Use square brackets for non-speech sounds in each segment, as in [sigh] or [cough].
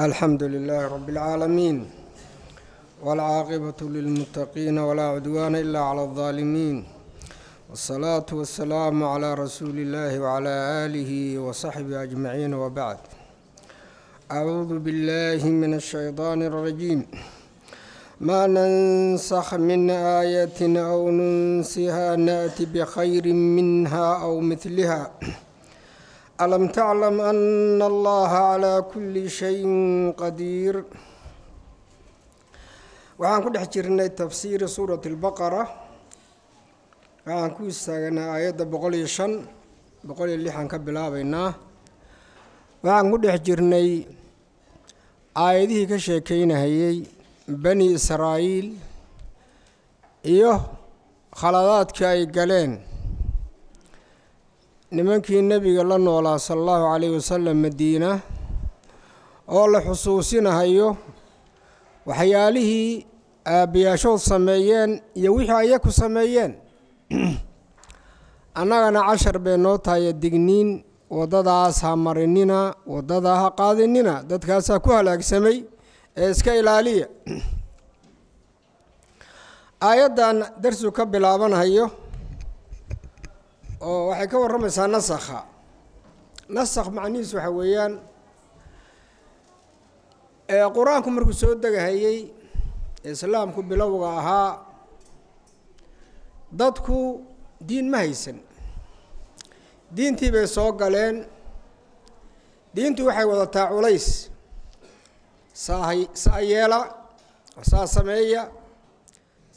الحمد لله رب العالمين والعاقبة للمتقين ولا عدوان إلا على الظالمين والصلاة والسلام على رسول الله وعلى آله وصحبه أجمعين وبعد أعوذ بالله من الشيطان الرجيم ما ننسخ من آية أو ننسها نأتي بخير منها أو مثلها alam taclam ana allaha calaa kulli shayin qadiir waxaan ku dhex jirnay tafsiiri suurati albaqara waxaan ku istaaganaa aayadda boqol iyo shan boqol iyo lixaan ka bilaabaynaa waxaan ku dhex jirnay aayadihii ka sheekeynahayey bani israa'iil iyo khaladaadkii ay galeen nimankii nebiga la noolaa sala allahu calayhi wasalam madiina oo la xusuusinahayo waxyaalihii aabbayaashood sameeyeen iyo wixii ayaku sameeyeen [clears throat] annagana cashar bay noo tahaya digniin waddadaas ha marinina waddadaa ha qaadinina dadkaasaa ku halaagsamay ee iska ilaaliya [clears throat] aayaddan darsigu ka bilaabanhayo oo waxay ka warramaysaa nasakha nasakh macnihiis waxaa weeyaan ee qur-aanku markuu soo degahayey islaamku bilowga ahaa dadku diin ma haysan diintii bay soo galeen diintu waxay wadataa culays saahay saa yeela saa sameeya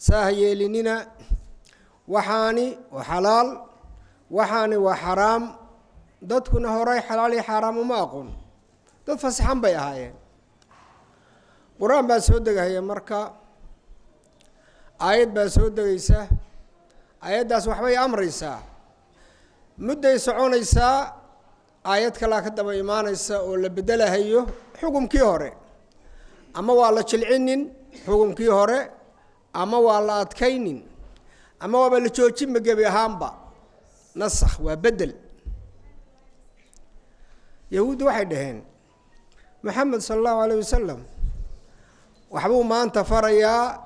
saa hayeelinina waxaani oo xalaal waxaani waa xaraam dadkuna horay xalaal iyo xaaraam uma aqoon dad fasaxan bay ahaayeen qur-aan baa soo degahaya marka aayad baa soo degaysa aayaddaas waxbay amraysaa mudday soconaysaa aayad kalaa ka daba imaanaysa oo la bedelahayo xukumkii hore ama waa la jilcinin xukumkii hore ama waa la adkaynin ama waaba la joojinba gebi ahaanba nasakh waa bedel yahuudda waxay dhaheen maxamed sala allahu alayh wasalam waxbuu maanta farayaa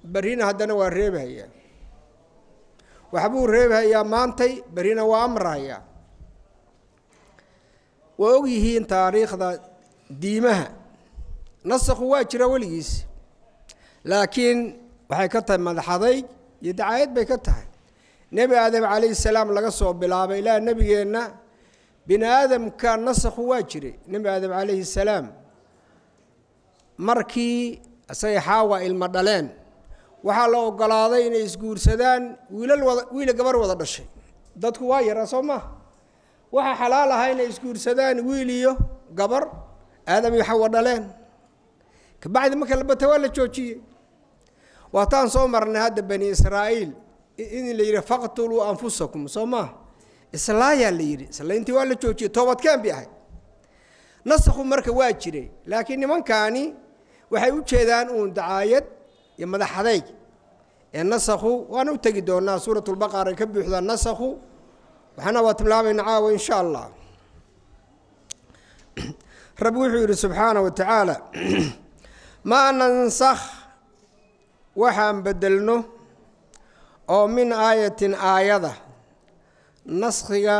berina haddana waa reebhayaa waxbuu reebhayaa maantay berrina waa amrayaa waa og yihiin taariikhda diimaha nasakhu waa jira weligiis laakiin waxay ka tahay madaxaday iyo dacaayad bay ka tahay nebi aadam calayhi salaam laga soo bilaabay ilaa nebigeenna bini aadamka nasakhu waa jiray nebi aadam calayhi salaam markii isaga xaawa ilma dhaleen waxaa la ogolaaday inay isguursadaan wiilal wada wiila gabar wada dhashay dadku waa yara soo maha waxaa xalaal ahaa inay isguursadaan wiil iyo gabar aadam iyo xawa dhaleen kabacdi marka labata waa la joojiyey waataan soo marnay hadda bani israa'iil in la yidhi faqtuluu anfusakum soo maaha islaayaa la yidhi islayntii waa la joojiyey toobadkeen bay ahayd nasaku marka waa jiray laakiin nimankaani waxay u jeedaan uun dacaayad iyo madaxadayg ee nasakhu waana u tegi doonaa suurat lbaqara ka buuxdaa nasakhu waxaana waa tilmaamaynaa caawa in insha allah [clears throat] rabbi wuxuu yidhi subxaana wa tacaala [clears throat] maa nansakh waxaan bedelno oo min aayatin aayada naskhiga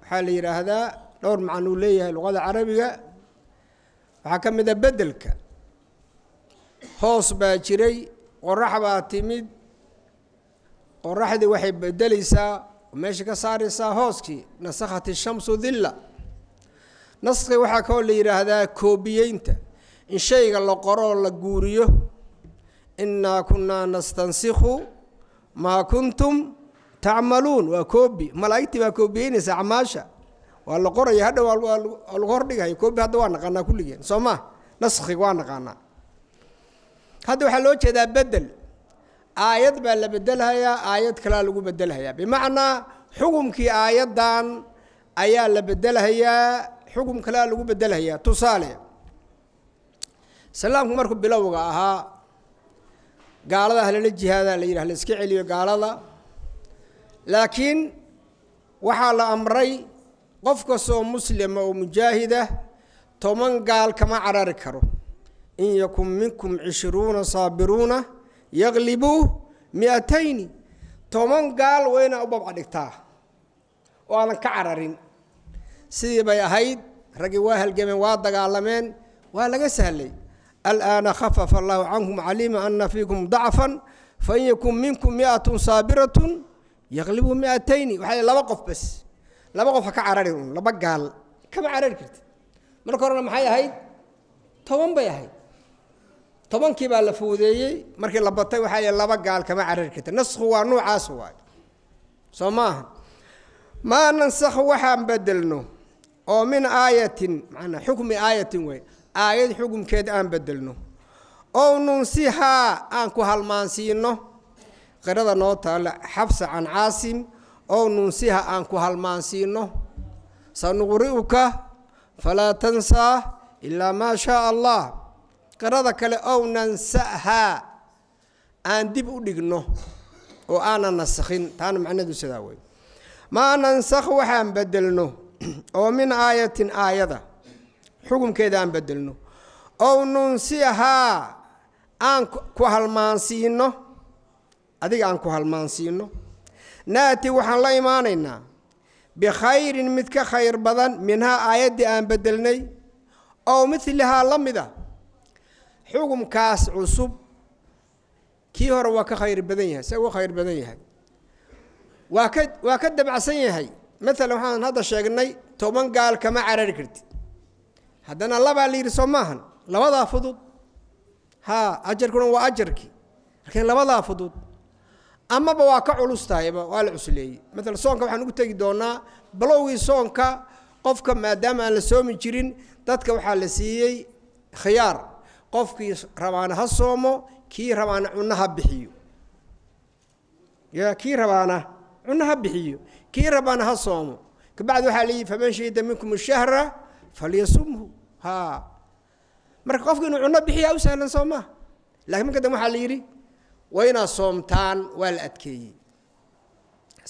waxaa la yidhaahdaa dhowr macnuu leeyahay luqada carabiga waxaa ka mid a beddelka hoos baa jiray qorax baa timid qoraxdii waxay beddelaysaa oo meesha ka saaraysaa hooskii nasakhati shamsu dilla naskhi waxaa kaloo la yidhaahdaa koobiyeynta in shayga la qoro oo la guuriyo innaa kunnaa nastansikhu maa kuntum tacmaluun waa koobi malaa'igtii baa koobiyeynaysa acmaasha waa la qoraya hadha waa lagu hordhigaya koobi hadda waa naqaanaa kulligeen soo maa naskhiga waa naqaanaa hadda waxaa loo jeedaa bedel aayad baa la bedelhayaa aayad kalaa lagu bedelhayaa bimacnaa xukumkii aayaddan ayaa la bedelhayaa xukum kalea lagu bedelhayaa tusaale salaamku markuu bilowga ahaa gaalada ahlala jihaada la yidhah la iska celiyo gaalada laakiin waxaa la amray qof kastoo muslima oo mujaahida ah, toban gaal kama carari karo in yakun minkum cishruuna saabiruuna yaglibuu miatayni toban gaal waynaa u babca dhigtaa oo aadan ka cararin sidii bay ahayd raggii waa halgameen waa dagaalameen waa laga sahlay alآana khafafa allahu cankum calima ana fiikum dacfan fain yakun minkum miatun saabiraة yaqlibu miatayni waxaa laba qof bas laba qof ha ka carari un laba gaal kama carari kartid marka horena maxay ahayd toban bay ahayd tobankii baa la foodeeyey markii la batay waxaa l laba gaal kama carari kartid naskhu waa nuucaas waay soo maaha maa nansakhu waxaan bedelno oo min aayatin manaa xukmi aayatin wey aayad xukumkeed aan bedelno ow nunsihaa aan ku halmaansiinno qirada noo taalla xabsa can caasim ow nunsiha aan ku halmaansiinno sanuqri'uka falaa tansaa ilaa maa shaaa allah qirada kale ow nansahaa aan dib u dhigno oo aanan nasakhin taana macnaheedu sidaa wey maa nansakh waxaan bedelno oo [clears throat] min aayatin aayada xukumkeeda aan bedelno ow nunsiyahaa aan ku halmaansiino adiga aan ku halmaansiino naati waxaan la imaanaynaa bikhayrin mid ka khayr badan minhaa aayaddii aan bedelnay ow midlihaa la mida xukumkaas cusub kii hore waa ka khayr badan yahay se khayr badan yahay waa ka waa ka dabacsan yahay maalan waxaan hadda sheegnay toban gaal kama carari kartid haddana labaa la yidhi soo maahan labadaa fudud haa ajarkuna waa ajarkii laakiin labadaa fudud amaba waa ka culustahayba waa la cusleeyey maala soonka waxaan ugu tegi doonaa balowgii soonka qofka maadaama aan la soomi jirin dadka waxaa la siiyey khiyaar qofkii rabaana ha soomo kii rabaana cunno ha bixiyo kii rabaana cunno ha bixiyo kii rabaana ha soomo kabacdi waxaa leeyihi faman shahida minkum shahra falyasumhu ha marka qofku inuu cunno bixiyaa u sahlan soo maa lakiin marka dam waxaa la yidhi waa inaad soomtaan waa la adkeeyey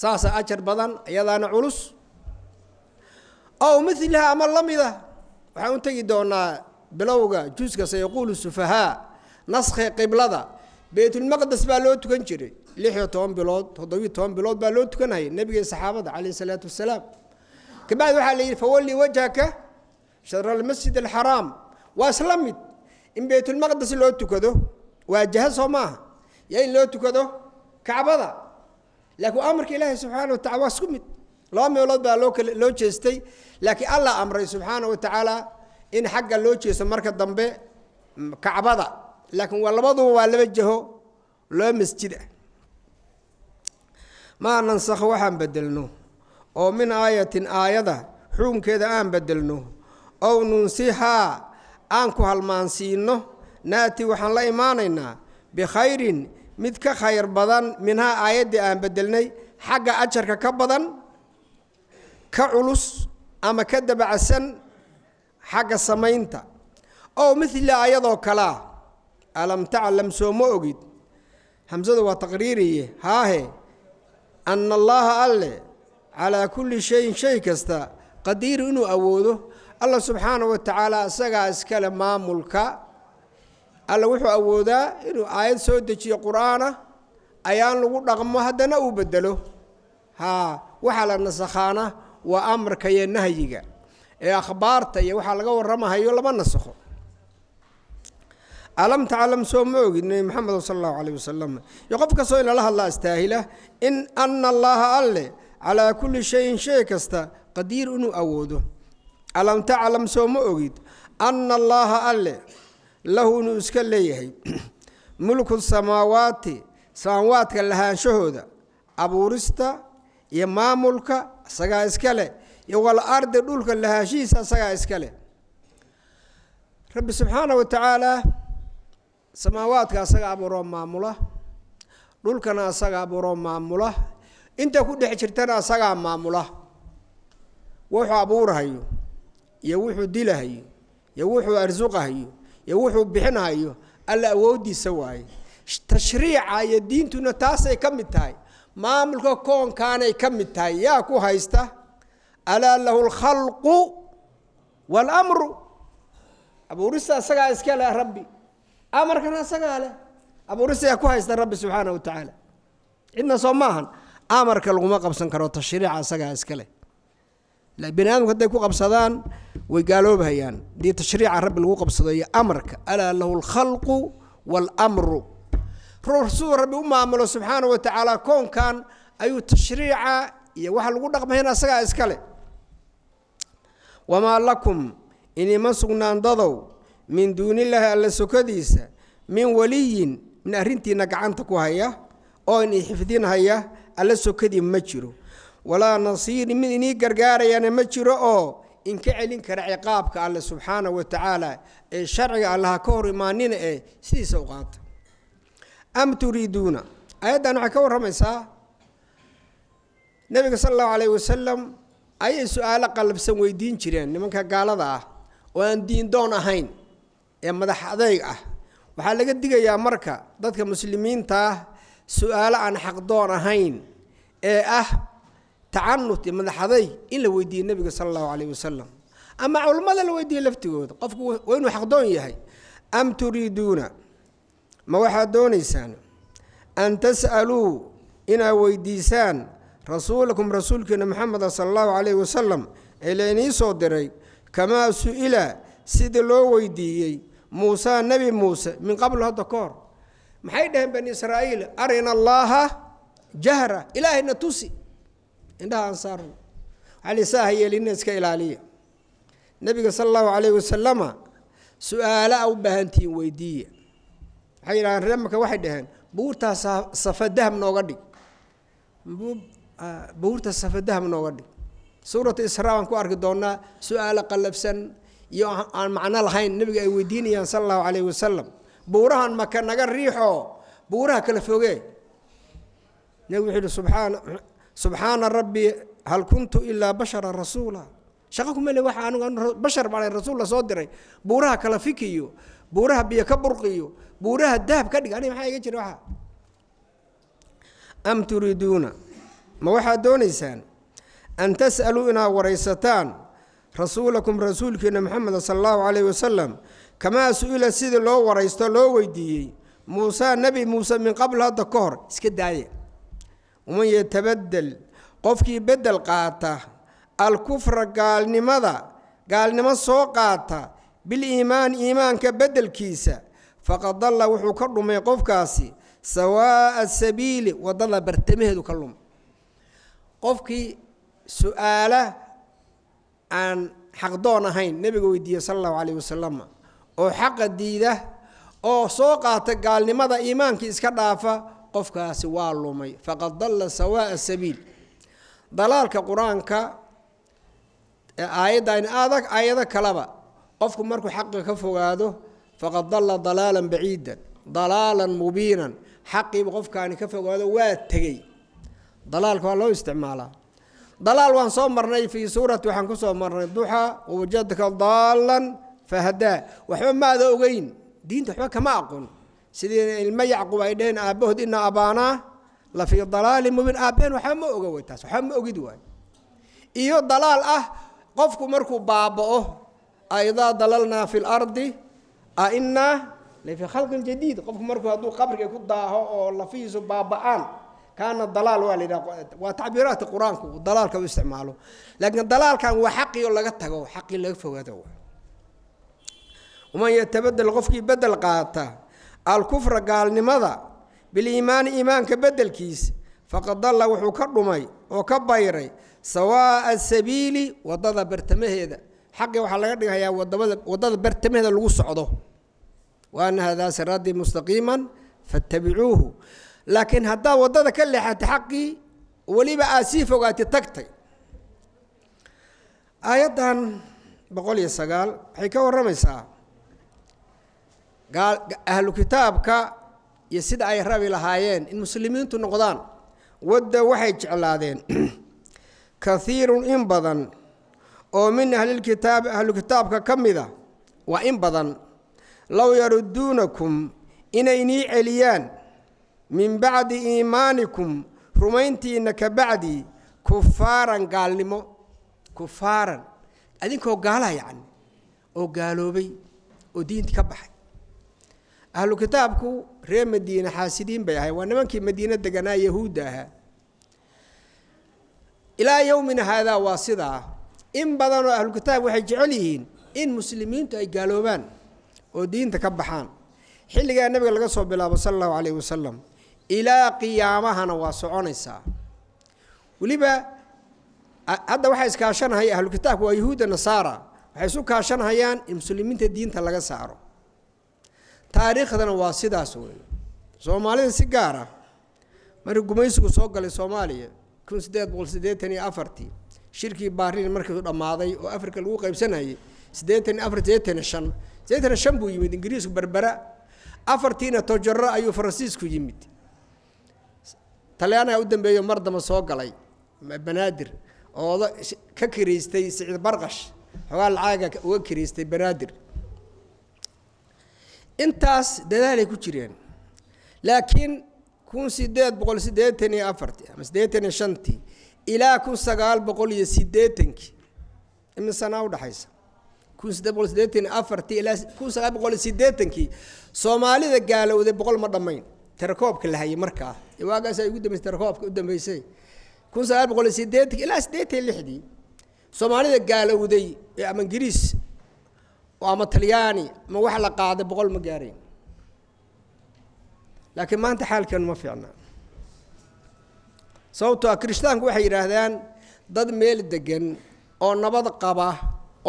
saasa ah ajar badan iyadaana culus ow miliha ama la mida waxaan u tegi doonaa bilowga juuska sayaquulu sufahaa naskhi qiblada baytulmaqdes baa loo tukan jiray lix iyo toban bilood toddobiyo toban bilood baa loo tukanayay nebiga iyo saxaabada calayhi isalaatu wasalaam kabacdi waxaa la yidhi fawalli wajhaka sharalmasjid alxaraam waa isla mid in baytulmaqdes loo tukado waa jaha soo maaha yo in loo tukado kacbada laakiin amarka ilaahay subxaana watacala waa isku mid laba meelood baa loo jeestay laakiin allah amray subxaana wa tacaala in xagga loo jeesto marka dambe mm, kacbada laakiin waa labaduba waa laba jaho loo masjida ah. maa nansakho waxaan bedelno oo min aayatin aayada xukunkeeda aan bedelno ow nunsixaa aan ku halmaansiinno naati waxaan la imaanaynaa bikhayrin mid ka khayr badan minhaa aayaddii aan bedelnay xagga ajarka ka badan ka culus ama ka dabacsan xagga samaynta ow midla ayadoo kalaa alam taclam soo ma ogid hamsadu waa taqriiriye haahe anna allaaha alle calaa kulli shayin shay kasta qadiiru inuu awoodo allah subxaana wa tacaala isagaa iskale maamulka alla wuxuu awoodaa inuu aayad soo dejiyo qur-aanah ayaan lagu dhaqmo haddana uu bedelo haa waxaa la nasakhaana waa amarka iyo nahyiga ee akhbaarta iyo waxaa laga warramahayo lama nasakho alam taclam soo ma ogid nabi maxamedo sala allahu caleyh wasalam iyo qof kastoo in lala hadlaa istaahila in ana allaha alle calaa kulli shayin shay kasta qadiir inuu awoodo alam taclam soo ma ogid anna allaaha alle lahu inuu iska leeyahay [clears throat] mulku samaawaati samaawaadka lahaanshahooda abuurista iyo maamulka isagaa iska leh iyo ardi dhulka lahaanshihiisa isagaa iska leh rabbi subxaana wa tacaala samaawaadka asaga abuuroo maamula dhulkana asaga abuuro maamula inta ku dhex jirtana asagaa maamula wuxuu abuurahayo iyo wuxuu dilahayo iyo wuxuu arsuqahayo iyo wuxuu bixinhayo alla awoodiisa waaye tashriica iyo diintuna taasay ka mid tahay maamulka koonkaanay ka mid tahay yaa ku haysta alaa lahu alkhalqu walamru abuurista isagaa iska leh rabbi amarkana isagaa leh abuurista yaa ku haysta rabbi subxaana wa tacaala cidna soo maahan amarka laguma qabsan karo tashriica isagaa iska leh bani aadamku hadday ku qabsadaan way gaaloobayaan hadii tashriica rabbi lagu qabsado iyo amarka alaa lahu alkhalqu walamru siduu rabbi u maamulo subxaana wa tacaala koonkan ayuu tashriica iyo waxa lagu dhaqmayna asagaa iskale wamaa lakum inima sugnaan dadow min duunillaahi alla sokadiisa min waliyin min arrintiina gacanta ku haya oo inii xifdin haya alla sokadii ma jiro walaa nasiirin mid inii gargaarayaana ma jiro oo in ka celin kara ciqaabka alle subxaana wa tacaala ee sharciga allaha ka hor imaanina ee sidiisa u qaata am turiiduuna ayaddan waxay ka warramaysaa nebiga sala allahu calayhi wasalam ayay su-aalo qalabsan weydiin jireen nimanka gaalada ah oo aan diindoon ahayn ee madax adeyg ah waxaa laga digayaa marka dadka muslimiinta ah su-aalo aan xaqdoon ahayn ee ah tacanut iyo madaxaday in la weydiiyey nebiga sala allahu calayh wasalam ama culammada la weydiiyey laftigooda qofku waa inuu xaqdoon yahay am turiiduuna ma waxaad doonaysaan an tas'aluu inaad weydiisaan rasuulakum rasuulkiina maxameda sala allahu calayh wasalam ee la soo diray kamaa su'ila sidii loo weydiiyey muusaa nebi muuse min qablu hadda koor maxay dhaheen bani israa'iil arina allaaha jahra ilaahayna tusi indhaha aan saarno waxaa lasaa hayeelina iska ilaaliya nebiga sala allahu calayhi wasalama su-aala a u baahantihiin weydiiya waxay yidhahdeen ree maka waxay dhaheen buurtaa safa nooga dhig buurta safa nooga dhig suuratu israa aan ku arki doonaa su-aalo qallabsan iyo aan macno lahayn nebiga ay weydiinayaan sala allahu calayhi wasalam buurahan maka naga riixo buuraha kala fogee nebigu wuxuu yihi subxaana subxaana rabbi hal kuntu ilaa bashara rasuula shaqo kuma le waxa anugu bashar baa rasuul la soo diray buuraha kala fikiyo buuraha biyo ka burqiyo buuraha dahab ka dhig aniga maxaa iga jira waxa am turiiduuna ma waxaad doonaysaan an tas'aluu inaad waraysataan rasuulakum rasuulkiina moxameda sala allahu calayh wasalam kamaa su'ila sidii loo waraysto loo weydiiyey muusaa nebi muuse min qabl hadda ka hor iska daaye waman yatabadel qofkii beddel qaata alkufra gaalnimada gaalnimo soo qaata biliimaan iimaanka beddelkiisa faqad dalla wuxuu ka dhumay qofkaasi sawaa'a sabiili wadada bartamaheedu ka lumay qofkii su-aala aan xaqdoon ahayn nebiga weydiiye sala allahu calayh wasalam oo xaqa diida oo soo qaata gaalnimada iimaankii iska dhaafa qofkaasi waa lumay faqad dalla sawaaءa sabiil dalaalka qur-aanka ee aayaddan adag aayado kaleba qofku markuu xaqa ka fogaado faqad dalla dalaalan baciidan dalaalan mubiinan xaqiibu qofkaani ka fogaado waa tegey dalaalka waa loo isticmaalaa dalaal waan soo marnay fii suurati waxaan ku soo marnay duxaa wajadka daalan fahadaa waxba maada ogeyn diinta waxba kama aqoon sidii ilmo yacquub ay dheheen aabbahood ina abaanaa la fii dalaalin mubiin aabbaheen waxba ma oga way taas waxba ma ogid waayo iyo dalaal ah qofku markuu baaba'o a dalalnaa fi lardi a innaa lafii khalqin jadiid qofku markuu hadduu qabriga ku daaho oo lafihiisu baaba'aan kaana dalaal waa la waa tacbiiraadka qur-aanku dalaalka u isticmaalo laakiin dalaalkan waa xaqii laga tago xaqii laga fogaado waay waman yatabadel qofkii bedel qaata alkufra gaalnimada biliimaani iimaanka beddelkiisa faqad dalla wuxuu ka dhumay oo ka bayray sawaa'a sabiili waddada bartamaheeda xaqii waxaa laga dhigayaa waddada bartamaheeda lagu socdo waana hadaa siraadii mustaqiiman fatabicuuhu laakiin haddaad waddada ka leexatay xaqii weliba aad sii fogaatay tagtay aayaddan boqol iyo sagaal waxay ka warramaysaa ahlu kitaabka iyo sida ay rabi lahaayeen in muslimiintu noqdaan wadda waxay jeclaadeen [clears throat] kahiirun in badan oo min ahlilkitaabi ahlu kitaabka ka mida waa in badan low yaruduunakum inay nii celiyaan min bacdi iimaanikum rumayntiinna ka bacdi kufaaran gaalnimo kufaaran adinkoo gaalaa yacni oo gaaloobay oo diinti ka baxay ahlu kitaabku ree madiine xaasidiin bay ahay waa nimankii madiine deganaa yahuudda ahaa ilaa yowmina haadaa waa sidaa in badanoo ahlu kitaab waxay jecel yihiin in muslimiintu ay gaaloobaan oo diinta ka baxaan xilligaa nabiga laga soo bilaabo sala allahu calayhi wasalam ilaa qiyaamahana waa soconaysaa weliba hadda waxay iskaashanahay ahlu kitaabku waa yahuudda nasaara waxay isu kaashanahayaan in muslimiinta diinta laga saaro taariikhdana waa sidaas wey soomaalida si gaar ah markii gumaysigu soo galay soomaaliya kun sideed boqol sideetan iyo afartii shirkii baariin markiisu dhammaaday oo afrika lagu qaybsanayay siddeetan iyo afar sideetan iyo shan siddeetan iyo shan buu yimid ingiriisku berbera afartiina tojaro ayuu faransiisku yimid talyaanaha u dambeeyo mar damba soo galay banaadir oo ka kiraystay siciid barqash xogaa lacaaga uga kiraystay banaadir intaas dadaalay ku jireen laakiin kun sideed boqol sideetan iyo afarti ama sideetan iyo shantii ilaa kun sagaal boqol iyo sideetankii imin sanaa udhaxaysa kun sideed boqol sideetan iyo afartii ilaa kun sagaal boqol iyo sideetankii soomaalida gaalowday boqol ma dhammayn tarakoobka la hayay markaa waagaasaa ugu dambeysay tarakoobka u dambeysay kun sagaal boqol iyo sideetanki ilaa sideetan iyo lixdii soomaalida gaalowday ee ama ingiriis ama talyaani ma wax la qaada boqol ma gaarayn laakiin maanta xaalkeenu ma fiicna sababtoo ah kirishtaanku waxay yidhaahdaan dad meel degan oo nabad qaba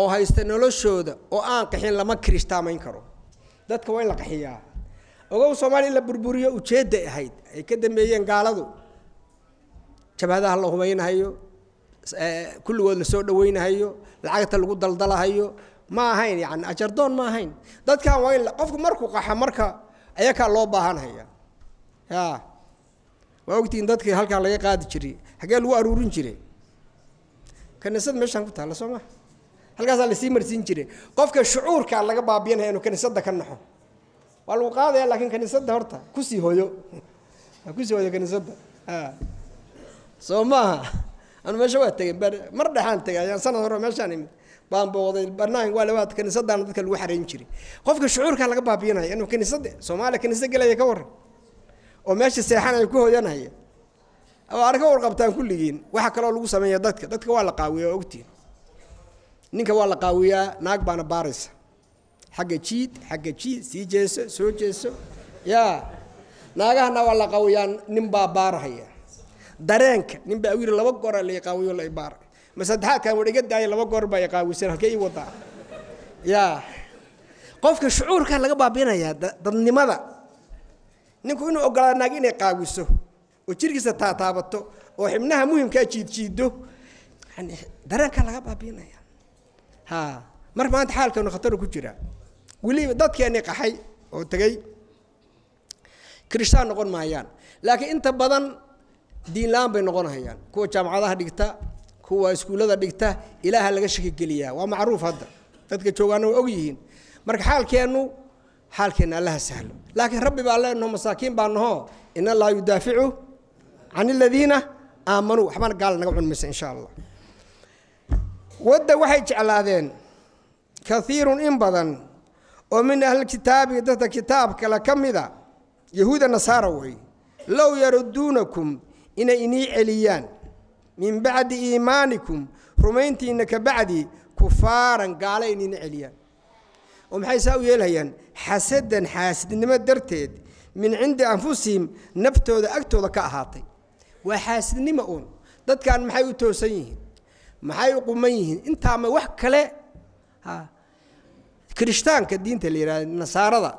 oo haysta noloshooda oo aan qaxin lama kirishtaamayn karo dadka waa in la qaxiyaa ogow soomaaliya la burburiyo ujeedda ahayd ay ka dambeeyeen gaaladu jabhadaha la hubaynahayo eh, kulligood la soo dhawaynahayo lacagta lagu daldalahayo ma ahayn yani ajardoon ma ahayn dadkan waa in qofku markuu qaxa marka ayakaa loo baahanhaya ya waa ogtiin dadkii halkaa laga qaadi jiray hagee lagu aruurin jiray kaniisada meeshaan ku taalla soo maa halkaasaa lasii marsiin jiray qofka shucuurkaa laga baabiyanaya inuu kaniisadda ka naxo waa lagu qaadaya laakiin kaniisadda horta kusii hoyo kusii hoyo kaniisadda soo maaha anu meesha waa tegey mar dhexaan tegay ayaan sanad hore meeshaan imid baan booqday banaan waa labaad kaniisadana dadka lagu xarayn jiray qofka shucuurkaa laga baabiinaya inuu kaniisada soomaaliya kaniisa gelaya ka waran oo meesha seexanaya ku hoyanaya arka warqabtaan kulligiin waxaa kaloo lagu sameeya dadka dadka waa la qaawiyaa ogtiin ninka waa la qaawiyaa naag baana baaraysa xagga jiid xagga jiid sii jeeso soo jeeso yaa naagahana waa la qaawiyaa ninbaa baarahaya dareenka ninbaa wiri laba gora ah la qaawiyo la ibaara ma saddexaadkaan daaya laba goor baa iqaawisan halkee ii wadaa ya qofka shucuurkaa laga baabinayaa dadnimada ninku inuu ogolaada naag inay qaawiso oo jirkiisa taataabato oo oh, xibnaha muhimkaa jiidjiido yani dareenkaa laga baabinaya ha mar maanta xaalkanu khatar ku jira weliba dadkeeni qaxay oo oh, tegay kristaan noqon maayaan laakiin inta badan diin la-aan bay noqon kuwa jaamacadaha dhigta kuwa iskuullada dhigta ilaaha laga shakigeliyaa waa macruuf hadda dadka joogaana waa og yihiin marka xaalkeennu xaalkeenna allaha sahlo laakiin rabbi baa leenaho masaakiin baa nahoo in allaa yudaaficu can aladiina aamanuu waxbaana gaala naga cun insha allah wadda waxay jeclaadeen kaiirun in badan oo min ahlilkitaabi dadka kitaabkale ka mida yahuuda nasaara wey low yaruduunakum inay inii celiyaan min bacdi iimaanikum rumayntiinna ka bacdi kufaaran gaala inina celiyaan oo maxay saa u yeelhayaan xasadan xaasidnimo darteed min cindi anfusihim naftooda agtooda ka ahaatay waa xaasidnimo uun dadkan maxay u toosan yihiin maxay u quman yihiin intaama wax kale kirishtaanka diinta la yihahd nasaarada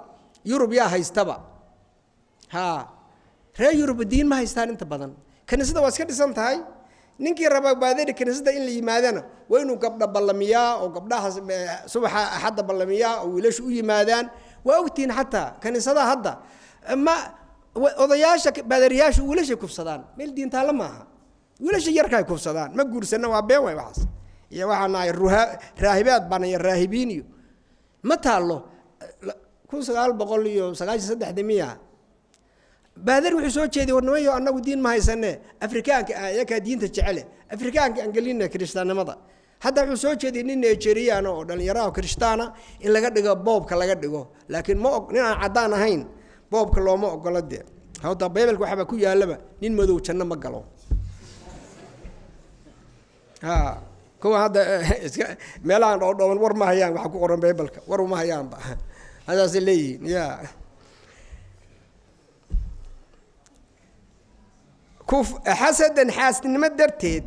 yurub yaa haystaba reer yurub diin ma haystaan inta badan kaniisada waa iska dhisan tahay ninkii raba baadari kiniisada in la yimaadana waa inuu gabdha ballamiyaa oo gabdhaha eh, subaxa axadda ballamiyaa oo wiilashu u yimaadaan waa ogtihiin xataa kiniisadaha hadda ma odayaasha baadariyaasha wiilashay kufsadaan meel diintaalla maaha wiilasha yarkaay kufsadaan ma guursanna waa been way waxaas iyo waxaa nahay raahibaad baan iyo raahibiin iyo ma taallo eh, kun sagaal boqol iyo sagaashan saddexda miya baader wuxuu soo jeeday warnimayo annagu diin ma haysane afrikaanka ah diinta jecele afrikaanka aan gelina kiristaannimada hadda wuxuu soo jeeday nin nigerian oo dhallinyaraha kirishtaana in laga dhigo boobka laga dhigo laakiin ma nin aan caddaan ahayn boobka looma ogolo de hawta baybalka waxba ku yaalaba nin madow janno ma galo kuwa hadda eh, meelahaan dhoodhooban war ma hayaan waxa ku qoran baybalka war uma hayaanba hadaasay leeyihiin ya xasadan xaasnimo darteed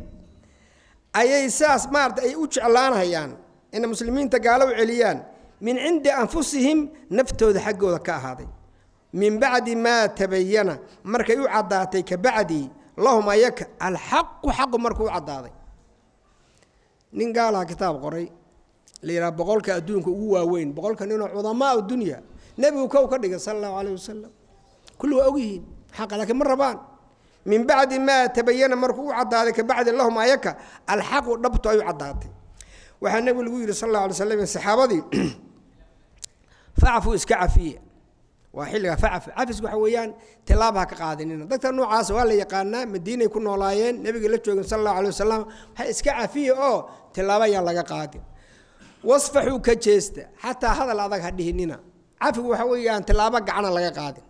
ayay saas maarata ay u jeclaanayaan inay muslimiinta gaalo u celiyaan min cindi anfusihim naftooda xaggooda ka ahaaday min bacdi maa tabayana markay u caddaatay ka bacdii lahum ayaka alxaqu xaqu markuu u caddaaday nin gaalaha kitaab qoray la yidhaha boqolka adduunka ugu waaweyn boqolka ninoo cudamaau dunya nebigu kow ka dhigay sala allahu calayh wasalam kulli waa ogyihiin xaqa laakiin ma rabaan min bacdi maa tabayana markuu u cadaaday ka lahum ayaka alxaqu dhabto ay u waxaa nebigu lagu yidhi sal alla slam saxaabadii [clears throat] facfu iska cafiya waa xilligaa facaf cafis waxa weeyaan tilaab ka qaadinina dadka noocaas waa la yaqaanaa madiinay ku noolaayeen nebiga la joogin sal allahu alay wasalam ha iska cafiya oo tilaaba laga qaadin wasfaxuu ka jeesta xataa hadal adag ha dhihinina cafigu waxa weeyaan tilaabo gacana laga qaadin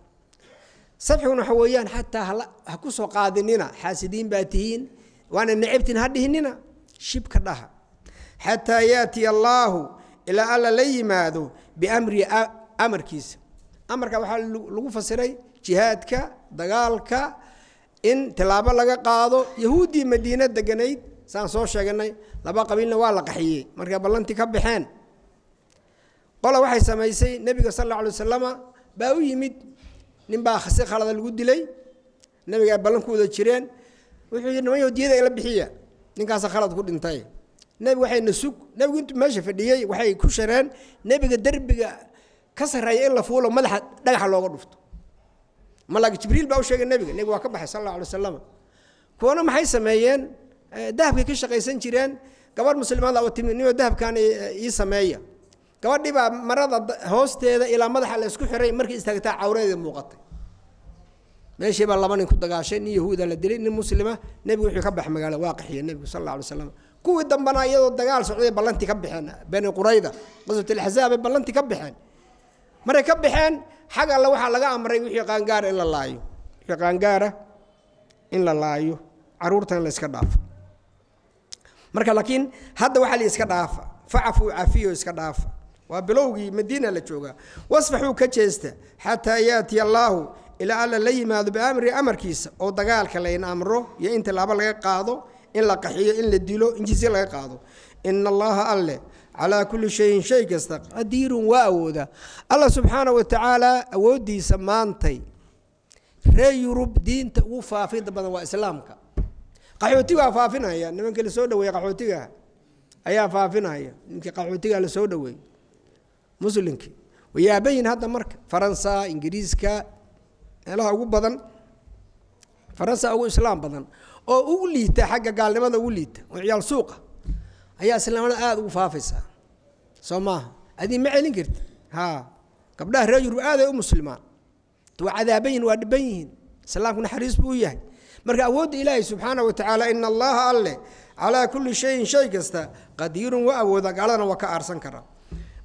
sabxiguna waxa weeyaan xataa ha ku soo qaadinina xaasidiin baa tihiin waana necabtin ha dhihinina shibka dhaha xataa yaatiya allaahu ilaa alla la yimaado biamri amarkiisa amarka waxaa lagu fasiray jihaadka dagaalka in tilaabo laga qaado yahuuddii madiina deganayd saan soo sheeganay laba qabiilna waa la qaxiyey markay ballantii ka baxeen qola waxay samaysay nebiga sal alla alay wasalama baa u yimid ninbaa si khalada lagu dilay nabigaa ballankooda jireen wuxuu yii nimanyo diyada ila bixiya ninkaasa khalad ku dhintay nebigu waxayna sug nebigu intuu meesha fadhiyey waxay ku shareen nebiga derbiga ka sarreeya in la fuulo madaxa dhagaxa looga dhufto malaag jibriil baa u sheegay nebiga nebigu waa ka baxay sal alla alay wasalam kuwana maxay sameeyeen eh, dahabkay ka shaqaysan jireen gabarh muslimaad a timi niyo dahabkaana eh, ii sameeya gabadhibaa marada hoosteeda ilaa madaxa la isku xiray markii istaagtaa cawreedii muuqatay meeshii baa laba nin ku dagaashay nin yahuuda la dilay nin muslima nebigu wuxuu ka bax magaala waa qaxiya nebigu sal alla alay slam kuwii dambana iyadoo dagaal socday ballantii ka baxeen bani qurayda qaswatalxasaabay ballantii ka baxeen markay ka baxeen xag alle waxaa laga amray wixii qaangaara in la laayo wixii qaangaara ah in la laayo caruurtan la dhaafa marka laakiin hadda waxaa la iska dhaafa facafuu cafiyo iska dhaafa waa bilowgii madiina la joogaa wasfaxuu ka jeesta xataa yaatiya allaahu ilaa alla la yimaado biamri amarkiisa oo dagaalka layna amro iyo in tilaabo laga qaado in la qaxiyo in la dilo in jisye laga qaado ina allaha alle calaa kulli shayin shay kasta qadiirun waa awooda alla subxaana wa awooddiisa maantay reer yurub diinta ugu faafida badan waa islaamka qaxootigaa faafinaya nimankii la soo dhaweeye ayaa faafinaya ninkii qaxootigaa la dhaweeyey muslimkii way aabayin hadda marka faransa ingiriiska meelaha ugu badan faransa ugu islaam badan oo ugu liita xagga gaalnimada ugu liita oo ciyaal suuqa ayaa islaamnimada aada ugu faafaysaa soo maaha adii ma celin karti ha gabdhaha reer yurub aaday u muslimaan waa cadaabayin waa dhiban yihiin islaamku naxariis buu u yahay marka awoodda ilaahay subxaana wa tacaala ina allaha alle calaa kulli shayin shay kasta qadiirun wa awooda gaalana waa ka aarsan karaa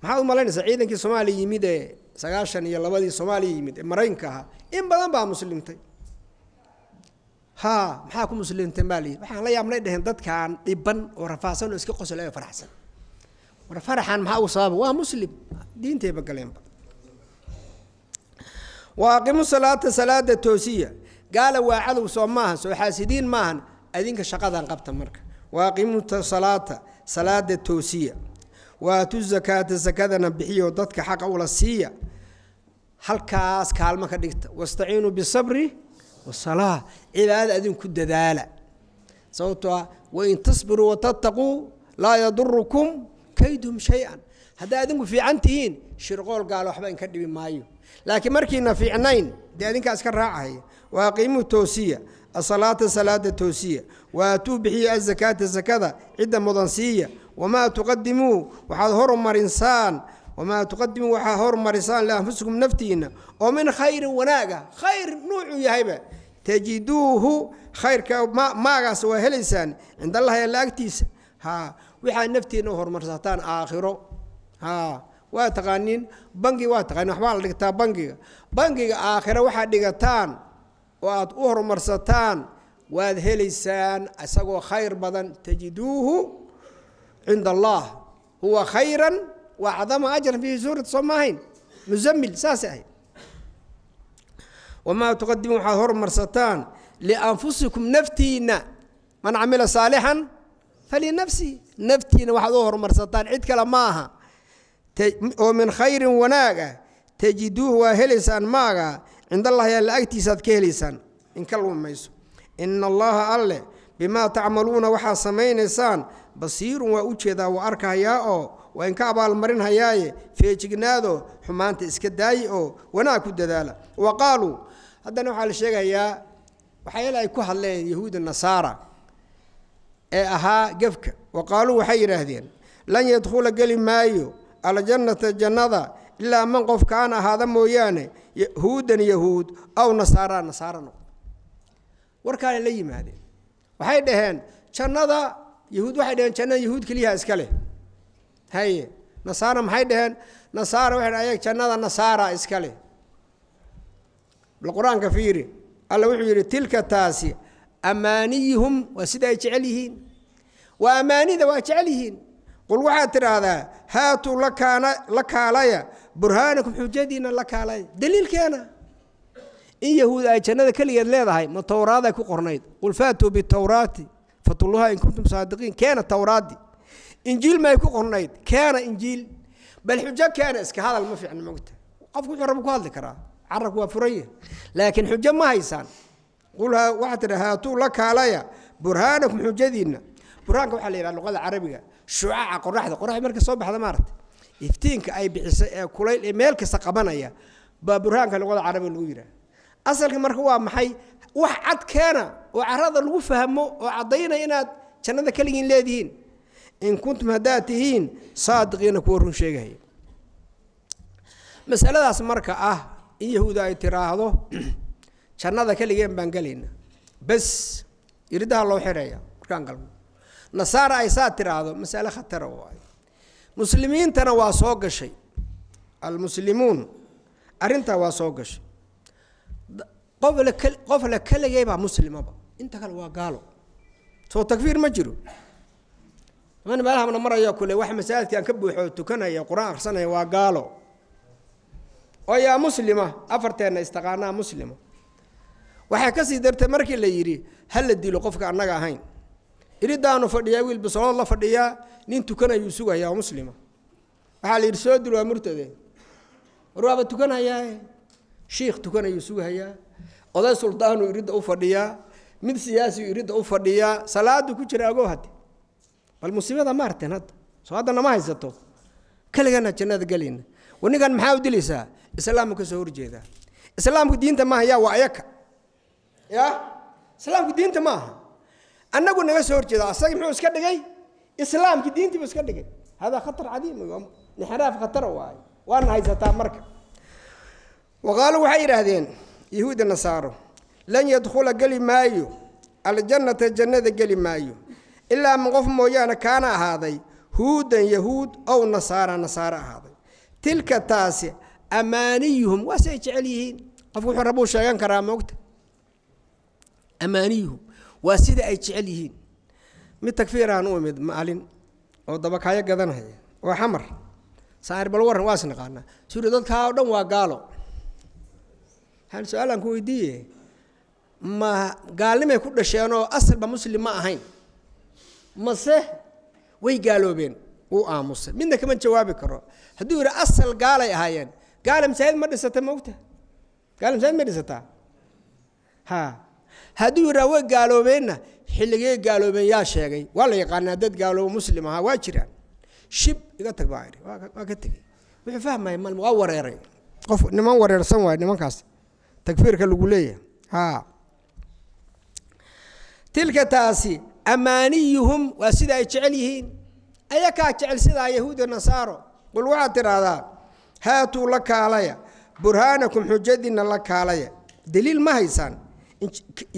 maxaad u malaynaysaa ciidankii soomaaliya yimid ee sagaashan iyo labadii soomaaliya yimid ee maraykanka ahaa in badan baa muslimtay ha maxaa ku muslimtay baa layidhi waxaan la yaabnay dheheen dadkaan dhiban oo rafaahsan oo iska qosolayo o faraxsan war faraxan maxaa ugu sababa waa muslim diintayba galeenba wa aqimu salaata salaada toosiya gaala waa cadow soo maahan soo xaasidiin maahan adinka shaqadan qabta marka wa aqimu salaata salaada toosiya waatu zakaata sakadana bixiyo dadka xaqa ula siiya halkaas kaalmo ka dhigta wastaciinuu bisabri wasalaa cibaadada adinku dadaala sababtoo ah wain tasbiruu watattaquu laa yadurukum kaydhum shay-an haddaa adinku fiican tihiin shirqool gaalo waxba inka dhibi maayo laakiin markiina fiicnayn dee adinkaa iska raacahaya waaqiimuu toosiya asalaata salaada toosiya waatuu bixiyo azakaata sakada cidda mudan wamaa tuqadimuu waxaad hormarinsaan wamaa tuqadimuu waxaad horumarisaan lianfusikum naftiina oo min khayrin wanaaga khayr nuucuu yahayba tajiduuhu khayrka maagaas waa helaysaan cinda allahi alla agtiisa ha waxaa naftiinna horumarsataan aakhiro ha waa taqaaniin bangi waa taqaaniin waxbaa la dhigtaa bangiga bangiga aakhiro waxaad dhigataan oo aad u horumarsataan waad helaysaan isagoo khayr badan tajiduuhu cinda allah huwa khayra wa acdama ajran fihi suurat soo ma ahayn muzammil saasay ahayd wamaa tuqadimu waxaad hormarsataan lianfusikum naftiinna man camila saalixan falinafsi naftiina waxaad u hormarsataan cid kale ma aha oo min khayrin wanaag ah tajiduuhu waa helaysaan maaga cind allahi alle agtiisaad ka helaysaan inka lumayso ina allaha alle bimaa tacmaluuna waxaad samaynaysaan basiirun waa u jeedaa wuu arkahayaa oo waa inka abaalmarin hayaaye feejignaado xumaanta iska daayi oo wanaag ku dadaala wa qaaluu haddana waxaa la sheegayaa waxayal ay ku hadleen yahuuda nasaara ee ahaa gefka wa qaaluu waxay yidhaahdeen lan yadkhula geli maayo aljannata jannada ilaa man qof kaan ahaada mooyaane yahuudan yahuud aw nasaara nasaara noqda warkaana la yimaadeen waxay dhaheen jannada yahuud waxay dhaheen jannada yahuud keliyaha iska leh haye nasaara maxay dhaheen nasaara waxay dhaheen ayag jannada nasaara iska leh bal qur-aanka fiiri alla wuxuu yidhi tilka taasi amaaniyihum waa sida ay jecel yihiin waa amaanida waa jecel yihiin qul waxaad tidhaahdaa haatuu lakaana la kaalaya burhaanakum xujadiina la kaalaya daliilkeena in yahuud ay jannada keligeed leedahay ma towraada ku qornayd qul faatuu bitowraati fatuluha in kuntum saadiqiin keena tawraaddi injiil maay ku qornayd keena injiil bal xujo keena iska hadal ma fiicna mogta qofku wuxuu rabu ku hadli karaa carabku waa furanya laakiin xujo ma haysaan qul waxaa tidha haatuu la kaalaya burhaanakum xujadiinna burhaanka waxaa la yidhaha luqada carabiga shucaca qoraxda qoraxda marka soo baxda maaragta iftiinka ay bixisay ee kulayl ee meel kasta qabanaya baa burhaanka luqada carabiga lagu yidhaha asalka marka waa maxay wax cad keena oo carada lagu fahmo oo caddaynaya inaad jannada keligiin leedihiin in kuntum haddaad tihiin saadiqiina kuwa run sheegahaya masaladaas marka ah in yahuuda ay tiraahdo [clears throat] jannada keligeen baan galayna bas iridaha loo xidheeya markaan galno nasaara ay saa tiraahdo masale khatara waay ah. muslimiintana waa soo gashay almuslimuun arrintaa waa soo gashay qof la keligeybaa muslimaba inta kale waa gaalo soo takfiir ma jiro niman meelahamna maraya kule wax masaajidkaan ka buuxo tukanaya qur-aan akhrisanaya waa gaalo oo yaa muslima afarteenna istaqaanaa muslima waxay kasii dartay markii la yidhi ha la dilo qofka annaga ahayn iridaanu fadhiyaa wiil bisolood la fadhiyaa nin tukanayuu sugaya oo muslima waxaa la yidhi soo dil waa murtade war waaba tukanhayaa shiikh tukanayuu sugahayaa oday suldaanu iridda u fadhiyaa mid siyaasiu iridda u fadhiyaa salaada ku jira agoo hadde bal musiibada ma hadda soo haddana ma haysato kaligaana jannada gelayna wanigan maxaa u dilaysaa islaamku ka soo horjeedaa islaamku diinta maaha yaa waa ayaka ya islaamku diinta maaha annagu naga soo horjeeda asaga muxuu iska dhigay islaamkii diintiibu iska dhigay hadaa khatar cadiim nixiraaf khatara waayo waana haysataa marka waqaalo waxay yidhaahdeen yahuuda nasaaro lan yadkhula geli maayo aljannata jannada geli maayo ilaa ma qof mooyaane kaana ahaaday huudan yahuud ow nasaara nasaaro ahaaday tilka taasi amaaniyuhum waa say jecel yihiin qofku wuxuu rabuu sheegan karaa moogta amaaniyuhum waa sida ay jecel yihiin mid tagfiiraan u imid maalin oo dabakaayo gadanaya oo xamar saar bal warran waas suri dadkaa oo dhan waa gaalo waxaan su-aalaan ku weydiiye ma gaalnimay ku dhasheenoo asalba muslim ma ahayn mase way gaaloobeen wuu aamusay midna kama jawaabi karo hadduu yidhi asal gaalay ahaayeen gaala masaajid ma dhisata maogta gaala masaajid ma dhisataa ha hadduu yidhaa way gaaloobeenna xilligay gaaloobeen yaa sheegay waa la yaqaanaa dad gaaloobo muslim ahaa waa jiraan shib iga tag baa waa ka tegey wuxuu fahmaya mal waa wareeray qof niman wareersan waay nimankaas takfiirka lagu leeyahay tilka taasi amaaniyuhum waa sida ay jecel yihiin ayakaa jecel sidaa yahuuda nasaaro qul waxaad tidhaahdaa haatuu la kaalaya burhaanakum xujadiinna la kaalaya deliil ma haysaan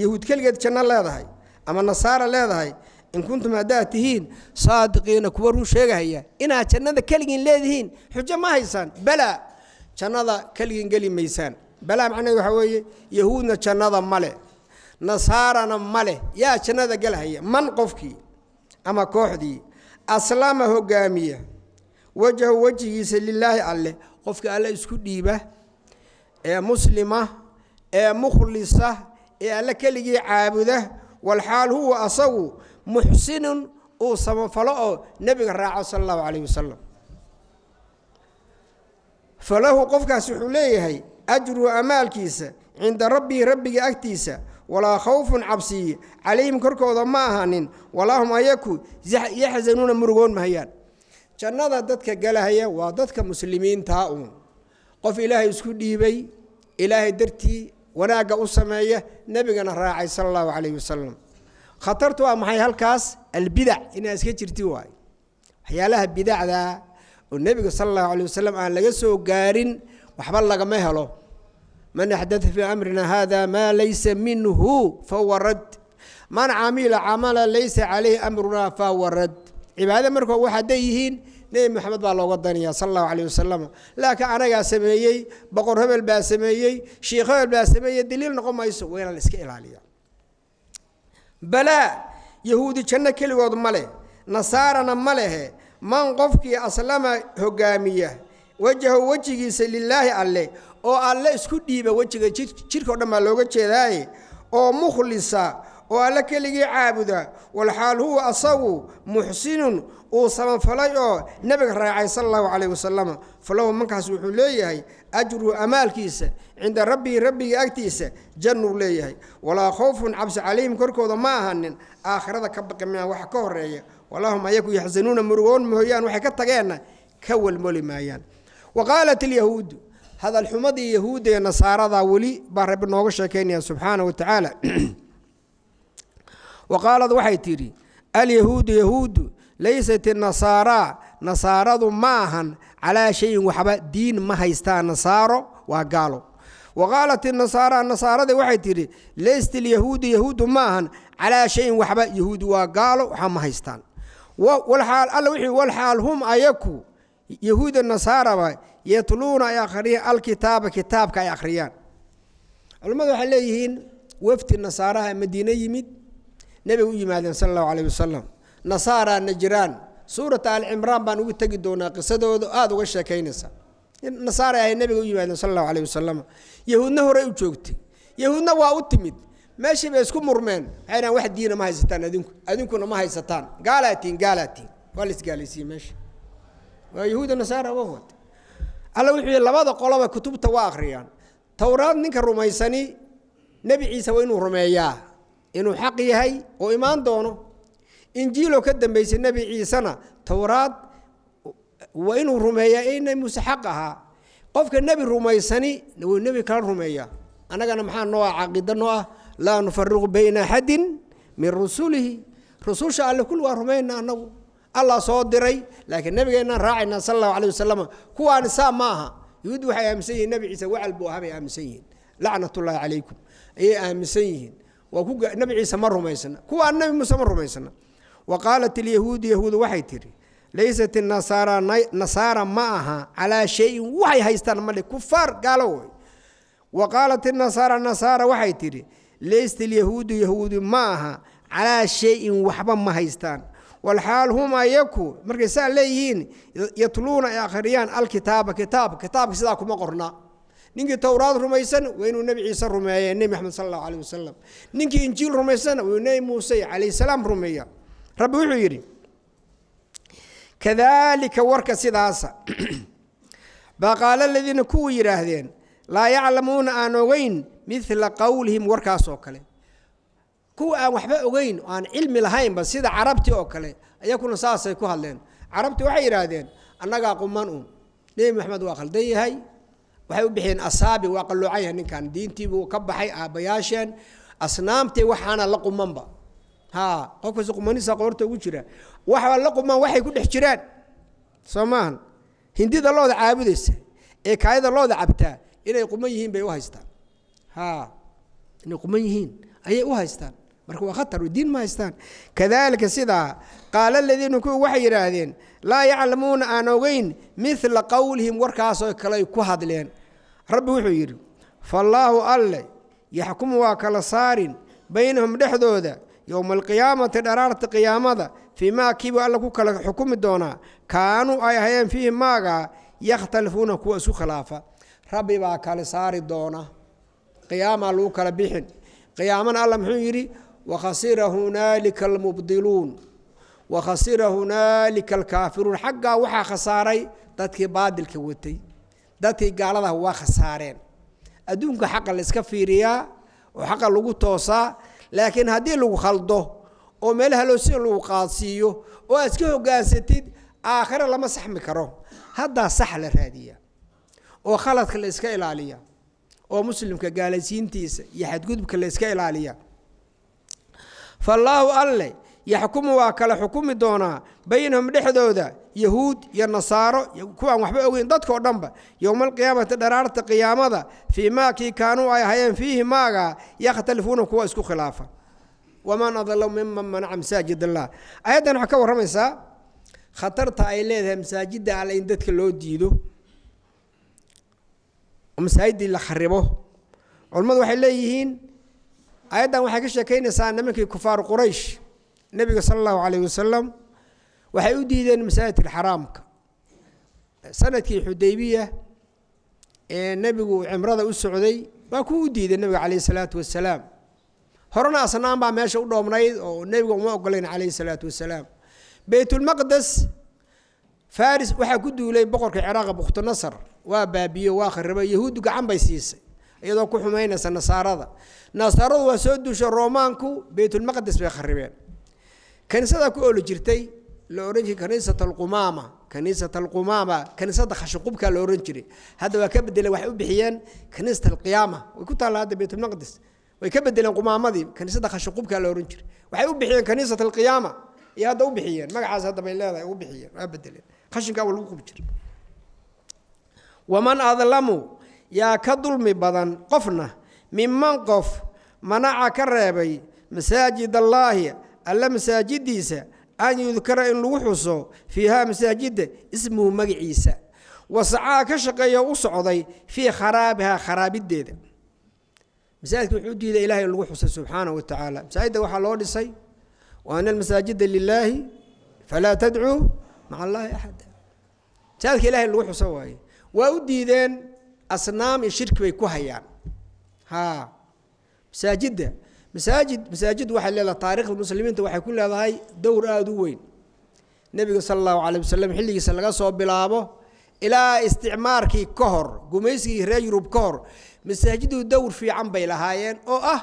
yahuud keligeed janno leedahay ama nasaara leedahay in kuntum haddaad tihiin saadiqiina kuwa run sheegahaya inaad jannada keligiin leedihiin xujo ma haysaan balaa jannada keligiin geli maysaan balaa macnaheed waxaa weeye yahuudna jannada ma leh nasaarana ma leh yaa jannada galhaya man qofkii ama kooxdii aslama hogaamiya wajahu wejigiisa lilaahi alleh qofka alle isku dhiiba ee muslima ee mukhlisa ee alle keligii caabuda walxaal huwa asagu muxsinun uu samafalo oo nebiga raaco sala allahu calayhi wasalam falahu qofkaasi wuxuu leeyahay ajruhu amaalkiisa cinda rabbii rabbiga agtiisa walaa khawfun cabsiyi calayhim korkooda ma ahanin walaahum ayaku yaxsanuuna murugoon mahayaan jannada dadka galahaya waa dadka muslimiintaa uun qof ilaahay isku dhiibay ilaahay dartii wanaagga u sameeya nebigana raacay sala allahu calayhi wasalam khatartu waa maxay halkaas albidac inaa iska jirti waay waxyaalaha bidacdaa oo nebiga sala allahu calayh wasalam aan laga soo gaarin waxba lagama helo man axdaa fii amrina hada maa laysa minhu fahuwa rad man camila camala laysa calayhi amrunaa fahuwa rad cibaada markoo wax hadday yihiin nebi moxamed baa looga daynayaa sala allahu calayh wasalam laakiin anagaa sameeyey boqor hebel baa sameeyey shiikh hebel baa sameeyey daliil noqon mayso waa inaan iska ilaaliya balaa yahuudi janno keligood ma leh nasaarana ma lehe man qofkii aslama hogaamiya wajahu wejigiisa lilaahi alle oo alle isku dhiiba wejiga jirkao dhan baa looga jeedaaye oo mukhlisa oo alle keligii caabuda walxaal huwa asagu muxsinun uu samafalay oo nebiga raacay sala allahu calayh wasalam falahu mankaas wuxuu leeyahay ajruu amaalkiisa cinda rabbihi rabbiga agtiisa jannuu leeyahay walaa khowfun cabsi calayhim korkooda ma ahanin aakhirada ka baqi mayaan waxa ka horeeya walaahum ayagu yaxsanuuna murugoon mooyaan waxay ka tageenna ka walmoli maayaan wa qaalat alyahuudu hadal xumadii ee nasaaradaa weli baa rabbi nooga sheekaynaya subxaana wa tacaala wa qaalad waxay tidhi alyahuudu yahuudu laysat inasaaraa nasaaradu ma ahan calaa shayin waxba diin ma haystaa nasaaro waa gaalo wa qaalat nasaarada waxay tidhi layst alyahuudu yahuudu ma ahan calaa shayin waxba yahuudi waa gaalo waxba ma haystaan walxaal alla wixii walxaal hum ayaku yahuuda nasaaraba yatluuna ay akhriyaan alkitaaba kitaabka ay akhriyaan culamadu waxay leeyihiin wafdi nasaaraha madiine yimid nebig u yimaadeen sala allahu alayh wasalam nasaara najraan suurata alcimraan baan ugu tegi doonaa qisadooda aada uga sheekaynaysa nasaara ahay nebiga u yimaadeen sala allahu alayh wasalam yahuudna horey u joogtay yahuudna waa u timid meeshii bay isku murmeen waxay dhahan wax diina ma haysataan adinku adinkuna ma haysataan gaalaa tihin waa la isgaalaysiiyey meesha waa yahuuda nasaara wa wata alla wuxuu yidhi labada qoloba kutubta waa akhriyaan towraad ninka rumaysani nebi ciise waa inuu rumeeyaa inuu xaq yahay oo imaan doono injiiloo ka dambaysay nebi ciisena towraad waa inuu rumeeyaa ee nebi muuse xaq ahaa qofka nebi rumaysani wuu nebi kala rumeeyaa annagana maxaa noo ah caqiida noo ah laa nufariqu bayna axadin min rusulihi rususha alle kul waa rumayna annagu alla soo diray laakiin nabigeenaan raacayna sal allahu alay wasalam kuwaani saa ma aha yuhuud waxay aaminsan yihin nabi ciise wacal buu aaminsan yihiin lacnatullaahi calaykum ayay aaminsan yihiin waa ku nabi ciise ma rumaysna kuwaan nabi muuse ma rumaysna wa qaalat ilyahuudu yahuudu waxay tihi laysat nasaara nasaara ma aha calaa shayin waxay haystaan male kufaar gaalo way wa qaalat inasaara nasaara waxay tihi laysat alyahuudu yahuudi ma aha calaa shayin waxba ma haystaan wlxaal humaa yaku markay saa leeyihiin yatluuna ay akhriyaan alkitaaba kitaabka kitaabka sidaa kuma qorna ninkii towraad rumaysan waa inuu nebi ciise rumeeye nebi maxamed sal allahu aleh wasalam ninkii injiil rumaysana waa nebi muuse calayh salaam rumeeya rabbi wuxuu yidhi kadalika warka sidaasa [clears throat] baa qaala aladiina kuwii yidhaahdeen laa yaclamuuna aan ogeyn midla qowlihim warkaasoo kale kuwa aan waxba ogeyn aan cilmi lahaynba sida carabti oo kale ayakuna saasay ku hadleen carabti waxay yidhaahdeen annagaa quman un nebi maxamed waa khaldan yahay waxay u bixiyeen asaabi waa qalloocan yahay ninkan diintiibuu ka baxay aabbayaasheen asnaamtay waxaana la qumanba ha qofkasu qumanisa qoorta ugu jira waxaa la quman waxay ku dhex jiraan soo hindida looda caabudaysa ee kaayada looda cabtaa inay quman yihiin bay u haystaan ha inay quman yihiin ayay u haystaan marka waa khatar diin ma haystaan kadalika sidaa qaala aladiina kuwi waxay yidhaahdeen laa yaclamuuna aan ogeyn mila qowlihim warkaasoo kale ku hadleen rabbi wuxuu yidhi faallaahu alle yaxkumu waa kala saarin baynahum dhexdooda yowma alqiyaamati dharaarta qiyaamada fii maa kiibu alla ku kala xukumi doonaa kaanuu ay ahayeen fiihi maagaa yakhtalifuuna kuwa isu khilaafa rabbi baa kala saari doona qiyaamaa lagu kala bixin qiyaamana alla muxuu yidhi wakhasira hunaalika almubdiluun wakhasira hunaalika alkaafiruun xaggaa waxaa khasaaray dadkii baadilka watay dadkii gaaladaha waa khasaareen adduunka xaqa layska fiiriyaa oo xaqa lagu toosaa laakiin haddii lagu khaldo oo meel loosida lagu qaadsiiyo oo aad iska hogaansatid aakhire lama saxmi karo haddaa sax la raadiya oo khaladka la iska ilaaliya oo muslimka gaalaysiintiisa iyo xadgudubka layska iska ilaaliya fallaahu alle yaxkumu waa kala xukumi doonaa baynahum dhexdooda yahuud iyo nasaaro kuwaan waxba ogeyn dadkao dhanba yowmaalqiyaamati dharaarta qiyaamada fii maakii kaanuu ay ahaayeen fiihi maagaa yakhtalifuuna kuwa isku khilaafa waman adalo miman manaca masaajidallah ayaddan waxaa ka warramaysaa khatarta ay leedahay masaajidda alle in dadka loo diido oo la kharibo culammadu waxay leeyihiin ayaddan waxay ka sheekaynaysaa nimankii kufaar quraysh nebiga sala allahu calayh wasalam waxay u diideen masaajidka xaraamka sanadkii xudaybiya ee nebigu uu cimrada u socday waa kuwa u diiday nebiga calayh isalaatu wasalaam horena asnaan baa meesha u dhoobnayd oo nebigu uma ogoleyn calayhi isalaatu wasalaam beytulmaqdes faris waxaa ku duulay boqorka ciraaq bukhtinasar waa baabiyo waa kharibo yahuuddu gacan bay siisay iyadoo ku xumaynaysa nasaarada nasaaradu waa soo duusha romaanku baytulmaqdis bay kharibeen kaniisadaa ku ooli jirtay la ohan jiray kaniisat alqumaama kaniisat alqumaama kaniisada khashiqubka la ohan jiray hadda waa ka bedeleen waxay u bixiyeen kaniisat alqiyaama way ku taalla hadda baytulmaqdis way ka bedeleen qumaamadii kaniisada khashiqubka la ohan jiray waxay u bixiyeen kaniisat alqiyaama iyo hadda u bixiyeen magacaas hadda bay leedahay u bixiyeen waa bedeleen khashinkaa waa lagu qubi jiray waman adlamu yaa ka dulmi badan qofna miman qof manaca ka reebay masaajid allaahi alla masaajidiisa an yudkara in lagu xuso fiihaa masaajidda ismuhu magaciisa wasacaa ka shaqeeyo u socday fii kharaabihaa kharaabiddeeda masaajidka wuxuu diida ilahay in lagu xusay subxaana wa tacaala masaajidda waxaa loo dhisay wa ana almasaajida lilaahi falaa tadcuu maca allaahi axada masaajidka ilahay in lagu xuso waaye waa u diideen asnaam iyo shirki bay ku hayaan ha masaajidda masaajid masaajidu waxay leedahay taarikhda muslimiinta waxay ku leedahay dowr aada u weyn nebiga sala allahu calay wasalam xilligiisa laga soo bilaabo ilaa isticmaarkii ka hor gumaysigii reer yurub ka hor masaajidu dowr fiican bay lahaayeen oo ah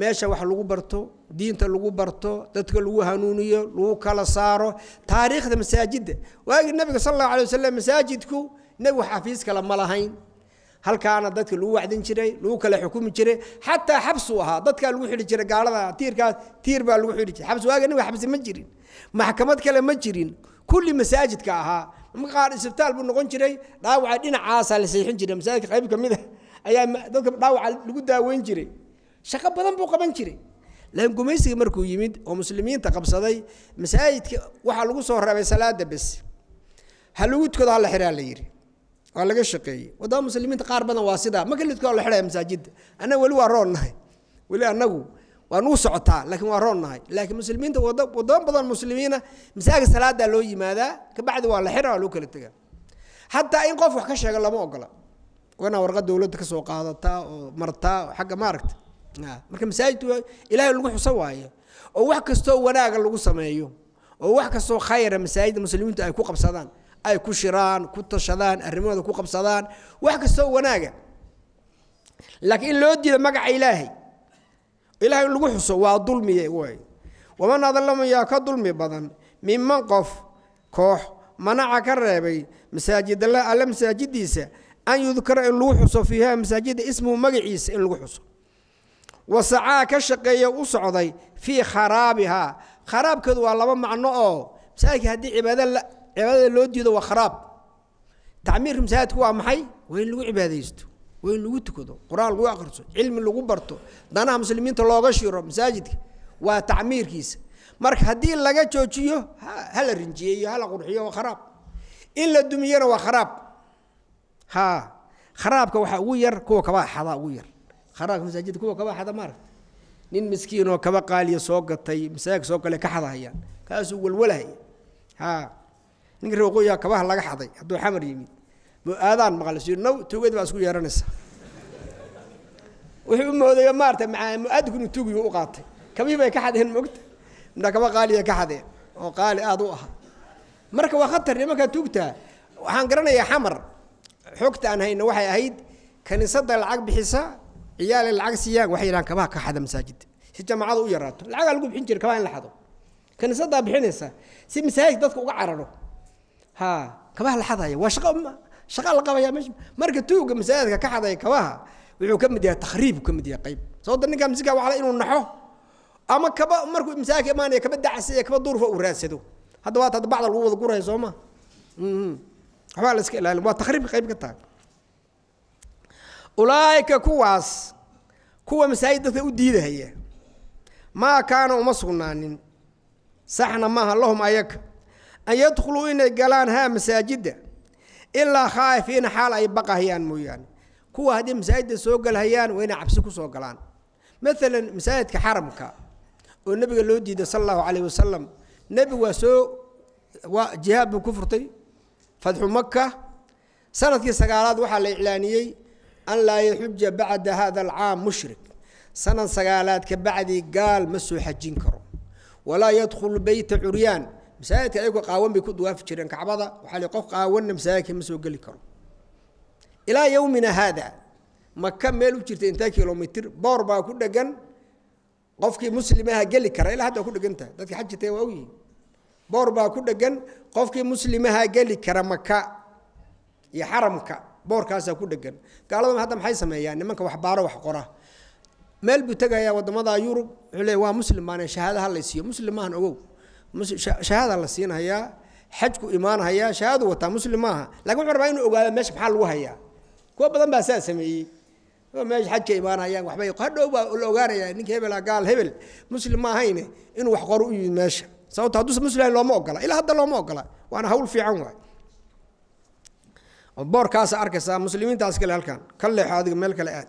meesha wax lagu barto diinta lagu barto dadka lagu hanuuniyo lagu kala saaro taariikhda masaajidda waagii nebiga sala allahu alay wasalam masaajidku nebigu xafiis kale ma lahayn halkaana dadka lagu wacdin jiray lagu kala xukumi jiray xataa xabsuu ahaa dadkaa lagu xidhi jiray gaalada tiirkaas tiir baa lagu xidhi jiray xabsi waaga ninka xabsi ma jirin maxkamad kale ma jirin kulli masaajidka ahaa qaar isbitaal buu noqon jiray dhaawaca dhinacaasaa la seexin jiray masaajidka qayb ka mid ah ayaa dadka dhaawaca lagu daaweyn jiray shaqo badan buu qaban jiray laakiin gumaysiga markuu yimid oo muslimiinta qabsaday masaajidka waxaa lagu soo reebay salaada bes ha ha la xiraa la yidhi waa laga shaqeeyey wadama muslimiinta qaar badan waa sidaa ma kelidka la xidhaya masaajidda annaga weli waa roon nahay weli annagu waa nuu socotaa laakiin waa roon nahay laakiin muslimiinta wadamo badan muslimiina masaajid salaadaa loo yimaadaa kabacdi waa la xidha waa loo kala tegaa hataa in qof wax ka sheega lama ogola waa inaa dowladda kasoo qaadataa oo martaa xagga maaragta marka masaajidku ilaahay lagu xusa waayo oo wax kastoo wanaaga lagu sameeyo oo wax kastoo khayra masaajidda muslimiintu ay ku qabsadaan ay ku shiraan ku tashadaan arrimahooda ku qabsadaan wax kastoo wanaaga laakiin in loo diido magaca ilaahay ilahay in lagu xuso waa dulmiye way waman adalama ka dulmi badan miman qof koox manaca ka reebay masaajidala alle masaajidiisa an yudkara in lagu xuso fiiha masaajida ismuhu magaciisa in lagu xuso wasacaa ka shaqeeya u socday fii kharaabihaa kharaabkeedu waa laba macno oo masaajidka haddii cibaado cibaadada loo diido waa kharaab tacmiirka masaajidka waa maxay waa in lagu cibaadaysto waa in lagu tukado qur-aan lagu akriso cilmi lagu barto danaha muslimiinta looga shiro masaajidka waa tacmiirkiisa marka haddii laga joojiyo hala rinjiyeeyo hala qurxiyo waa kharaab in la dumiyana waa kharaab ha kharaabka waxaa ugu yar kuwa kabaa xada ugu yar kharaabka masaajidka kuwa kabaa xada maaragta nin miskiin oo kaba qaaliya soo gatay masaajidka soo gale ka xadahayaan kaasuu walwalahaya ha ninka ree waqooyiga kabaha laga xaday hadduu xamar yimid aadaan maqal s naw baa isku yeeranaysaa wuxuu u moodaya maarata maaa mu u qaatay kabii bay ka xadeen mogta minaa kaba qaaliya ka xadeen oo qaali aad u aha marka waa khatar nimankaa tugtaa waxaan garanayaa xamar xogta aan hayno waxay ahayd kaniisada lacag bixisa ciyaale lacag siiyaan waxay yidhahan kabaha ka xada masaajidda si jamaacadu u yaraato lacagaa lagu bixin jira kabaha in la xado kaniisadaa bixinaysa si masaajid dadka uga cararo ha kabaha la xadaya waa shaqa shaqa la qabaya mesha marka tuuga masaajidka ka xadaya kabaha wuxuu ka mid yahay takhriib ka mid yahay qayb sababta ninka musiga waxaa inuu naxo ama kaba markuu masaajidka imaanaya kaba dacasiya kaba duurfa uu raadsado hadda waa taad bacda lagu wada guraya soo ma mm-hmm. waxbaa la iska ilaalin waa takhriibka qayb ka tahay ulaa'ika kuwaas kuwa masaajid dadka u diidahaya maa kaana uma sugnaanin saxna maaha lahum ayaga an yadkhuluu inay galaan haa masaajidda ilaa khaa'ifiina xaal ay baqahayaan mooyaane kuwa haddii masaajidda soo galhayaan waa inay cabsi kusoo galaan maalan masaajidka xaramka oo nebiga loo diiday sal allahu calayh wasalam nebigu waa soo waa jihaad buu ku furtay fatxu maka sanadkii sagaalaad waxaa la iclaaniyey an laa yaxuja bacda hada alcaam mushrik sanad sagaalaad ka bacdii gaal ma soo xajin karo walaa yadkhulu beyta curyaan masaajidka ayagu qaawan bay ku duwaafi jireen kacbada waxaa li qof qaawanna masaajidka ma soo geli karo ilaa yowmina haada maka meel u jirta intaa kilomitr boor baa ku dhegan qofkii muslimaha geli kara ilaa hadda waa ku dhegan tahay dadki xaj jirtay waa ogyihin boor baa ku dhegan qofkii muslimaha geli kara maka iyo xaramka boorkaasaa ku dhegan gaaladan hadda maxay sameeyaan nimanka waxbaaro wax qora meel buu tegayaa waddamada yurub wuxuu le waa muslim baane shahaadaha laysiiyo muslim maahan ogow shahaada la siinhayaa xajku imaanhayaa shahaadu wataa muslim maaha lakin wuxuu rabaa inuu ogaado meesha maxaa lagu hayaa kuwa badan baa saa sameeyey meesha xajka imaanhayaan waxbay hadhow baa la ogaanayaa ninka hebela ah, gaal hebel muslim ma ahayne inuu wax qoro u yimid meesha sababto hadduusa muslim looma ogola ilaa hadda looma ogola waana hawl fiican waay boorkaasa arkaysaa muslimiintaas kale halkan ka leexo adiga meel kale aad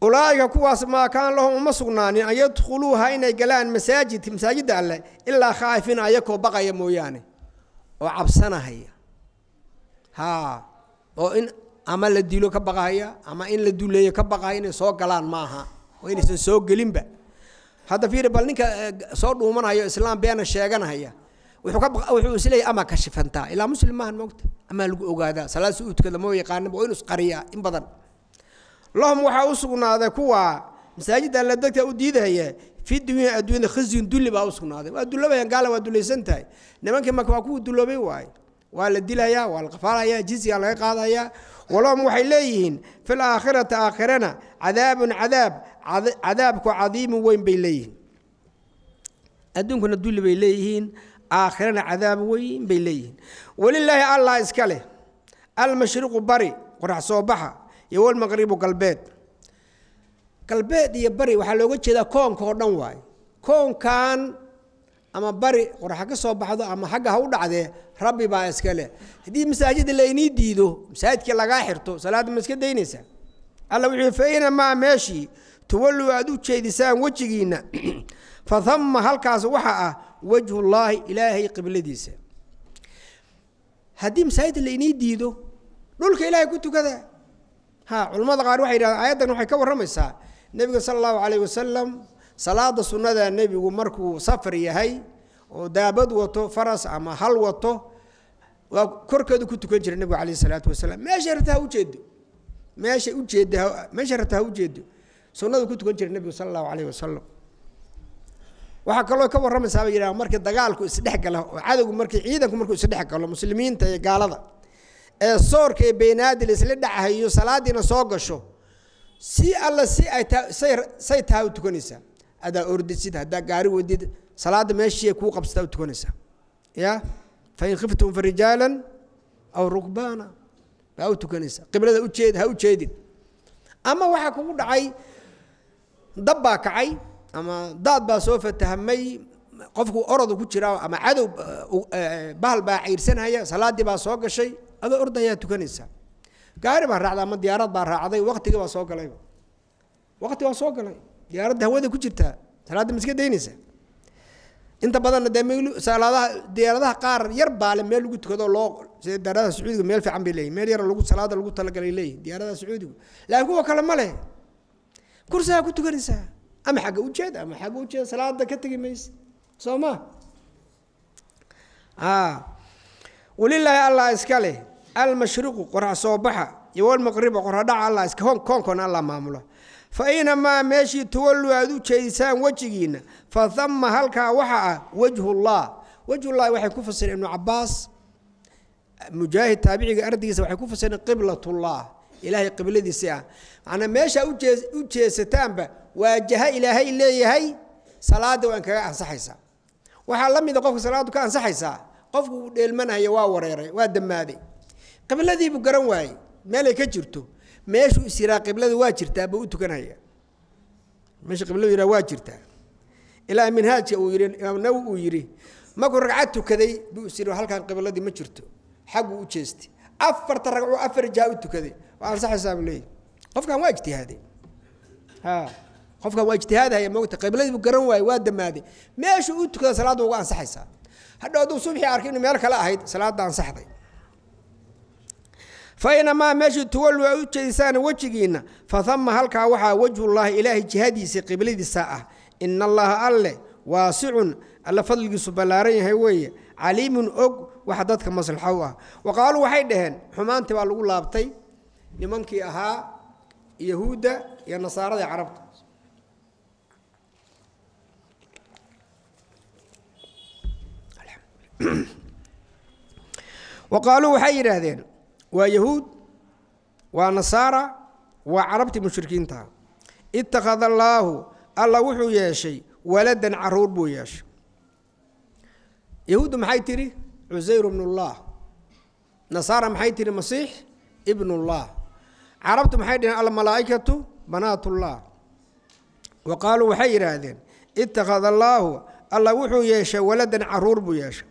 ulaa'ika kuwaas maa kaan lahum uma sugnaanin an yadkhuluuha inay galaan masaajid masaajidda alleh ilaa khaa'ifiina ayakoo baqaya mooyaane oo cabsanahaya haa oo in ama la dilo ka baqahaya ama in la duleeyo ka baqahaya inay soo galaan maaha oo inaysan soo gelinba hadda fiiri bal ninka eh, soo dhuumanaya islaam beena sheeganahaya wuxuu isleeyahy amaa kashifantaa ilaa muslim maahan moogta amaa lagu ogaadaa salaad suuudkada moo yaqaanaba oo inu isqariyaa in badan lahum waxaa u sugnaaday kuwa masaajidda alla degta u diidaya fii dunya adduunyada khasyun dulli baa u sugnaaday waa dulloobayaan gaala waa dullaysantahay nimankii marka waa kuwa dulloobay waaye waa la dilayaa waa la qafaalayaa jizyaa laga qaadayaa walahum waxay leeyihiin fil aakhirati aakhirana cadaabun cadaab cadaabku cadiimun weyn bay leeyihiin adduunkuna dulli bay leeyihiin aakhirana cadaab weyn bay leeyihiin walilaahi allah iska leh almashriqu bari qorax soo baxa iyo walmaqribu galbeed galbeed iyo bari waxaa looga jeedaa koonka oo dhan waayo koonkan ama bari qoraxa ka soo baxdo ama xagga ha u dhacdee rabbi baa iska leh haddii masaajidda laynii diido masaajidkii lagaa xirto salaadda ma iska daynaysaa alla wuxuu fa inamaa meeshii tuwallow aad u jeedisaan wejigiinna [clears throat] fa hamma halkaas waxaa ah wajhullaahi ilaahay qibladiisa haddii masaajidda laynii diido dhulka ilaahay ku tukada ha culamada qaar waxay yidhahdeen aayaddan waxay ka warramaysaa nebiga sala allahu calayh wasalam salaada sunnada nebigu markuu safar yahay oo daabad wato faras ama hal wato waa korkeedu ku tukan jira nebigu calayh isalaatu wasalaam meeshay rabta ha ujeedo meeshay ujeeda meeshay rabta ha ujeedo sunnadu ku tukan jira nebigu sala allahu calayh wasalam waxaa kaloo ka warramaysaa bay yidhaha markii dagaalku isdhex oo cadowgu markii ciidanku markuu isdhex muslimiinta iyo gaalada ee soorka ee beenaadil isla dhacahayo salaadiina soo gasho si alla si ay say taha u tukanaysaa adaa ordisid haddaa gaari wadid salaada meeshii ay kuu qabsataa u tukanaysaa ya fain khiftum farijaalan aw rukbaana baa u tukanaysaa qiblada ujeed ha u jeedin ama waxaa kugu dhacay dab baa kacay ama daad baa soo fatahamay qofku orod ku jira ama cadow bahal baa cayrsanhaya salaadii baa soo gashay adoo ordayaa tukanaysaa gaari baa raacda ama diyaarad baa raacday waktigii baa soo galayba wakti waa soo galay diyaaradda hawada ku jirtaa salaadda ma iska inta badanna dee salaadaha diyaaradaha qaar yar baale meel lagu tukado loo sida diyaaradaha sacuudiga meel fiican bay leeyihin meel yar lagu salaada lagu talagalay leeyihin diyaaradaha sacuudigu laakiin kuwa kale ma leh kursaha ku tukanaysaa ama xagga ujeeda ama xagga ujeeda salaada ka tegi maysa soo ma walilaahi allah iska leh almashriqu qorax soo baxa iyo walmaqribu qoradhaca alla iska koonkona alla maamulo fa inamaa meeshii tuwallu aad u jeedisaan wejigiinna fa dama halkaa waxa ah wejhullah wejhullahi waxay ku fasireen ibnu cabaas mujaahid taabiciga ardigiisa waxay ku fasireen qiblatullah ilaahay qibladiisi ah macnaa meeshaa u jeesataanba waajaha ilaahay leeyahay salaadda waa inkaga ansaxaysaa waxaa la mida ah qofka salaadu ka ansaxaysaa qofku uu dheelmanayo waa wareeray waa dammaaday qibladiibuu garan waayey meelay ka jirto meeshuu is yiraa qiblada waa jirtaa buu u tukanaya meesha qibladu yiraa waa jirtaa ilaa minhaajka uu yidhi imaam nawi uu yidhi markuu ragcad tukaday buu is yidhi halkan qibladii ma jirto xagguu u jeestay afarta ragcuu afar jaha u tukaday waa ansaxaysaa buu leeyahy qofkan waa ijtihaaday a qofkan waa ijtihaadhaya mogta qibladii buu garan waayey waa damaaday meeshuu u tukada salaadda uga ansaxaysaa hadhow subxii arkay inuu meel kale ahayd salaadda ansaxday fa meeshii meesha tuwallu ay u jeedisaan wejigiinna fa tama halkaa waxaa wejhullaahi ilaahay jihadiisa qibladiisa ah ina allaha alle waasicun alle fadligiisu ballaaran yahay weeye caliimun og wax dadka maslaxa u ah waqaaluu waxay dhaheen xumaantii baa lagu laabtay nimankii ahaa yahuudda iyo nasaarada carabta waqaaluu waxay yidhaahdeen waa yahuud waa nasaara waa carabtii mushrikiinta ittakhada allaahu alla wuxuu yeeshay waladan caruur buu yeeshay yahuuddu maxay tidhi cusayr ibnullaah nasaara maxay tidhi masiix ibnullaah carabtu maxay dhiheen almalaa'ikatu banaatullah wa qaaluu waxay yidhaahdeen ittakhada allaahu alla wuxuu yeeshay waladan caruur buu yeeshay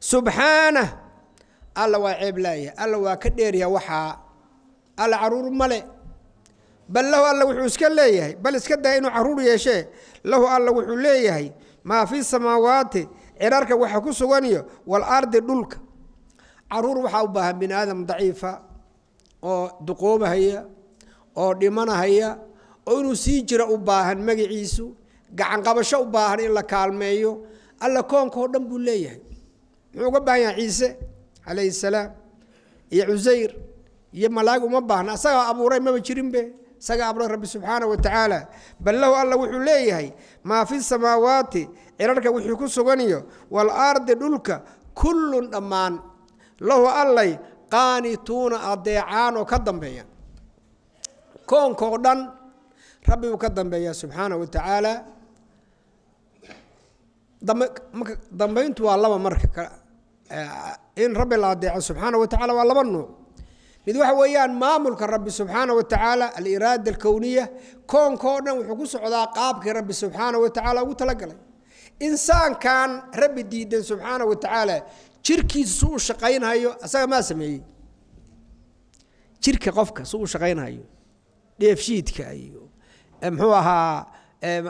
subxaanah alla waa ceeb laaya alla waa ka dheerya waxaa alla caruur male bal lahu alla wuxuu iska leeyahay bal iska daa inuu caruur yeeshee lahu alla wuxuu leeyahay maa fii samaawaati cirarka waxa ku suganiyo walardi dhulka caruur waxaa u baahan bini aadam daciifa oo duqoobahaya oo dhimanahaya oo inuu sii jira u baahan magaciisu gacanqabasho u baahan in la kaalmeeyo alla koonkao dhan buu leeyahay muxuu uga baahan yahay ciise calayhi salaam iyo cusayr iyo malaag uma baahna asagaa abuuray maba jirinbe isagaa abuuray rabbi subxaana wa tacaala bal lahu alla wuxuu leeyahay maa fi samaawaati cirarka wixii ku suganiyo waalardi dhulka kullun dhammaan lahu allay qaanituuna adeecaan oo ka dambeeya koonkoo dhan rabbi uu ka dambeeya subxaana wa tacaala dambayntu waa laba marka Eh, in rabbi la adeeco subxaana watacaala waa laba nuuc mid waxa weeyaan maamulka rabbi subxaana watacaala aliraada alkowniya koonkao dhan wuxuu ku socdaa qaabkii rabbi subxaana watacaala ugu talagalay insaankan rabbi diidan subxaana watacaala jirkiisa su u shaqaynhayo asaga maa sameeyey jirka qofka su u shaqaynhayo dheefshiidka iyo eh, mxuu ahaa E,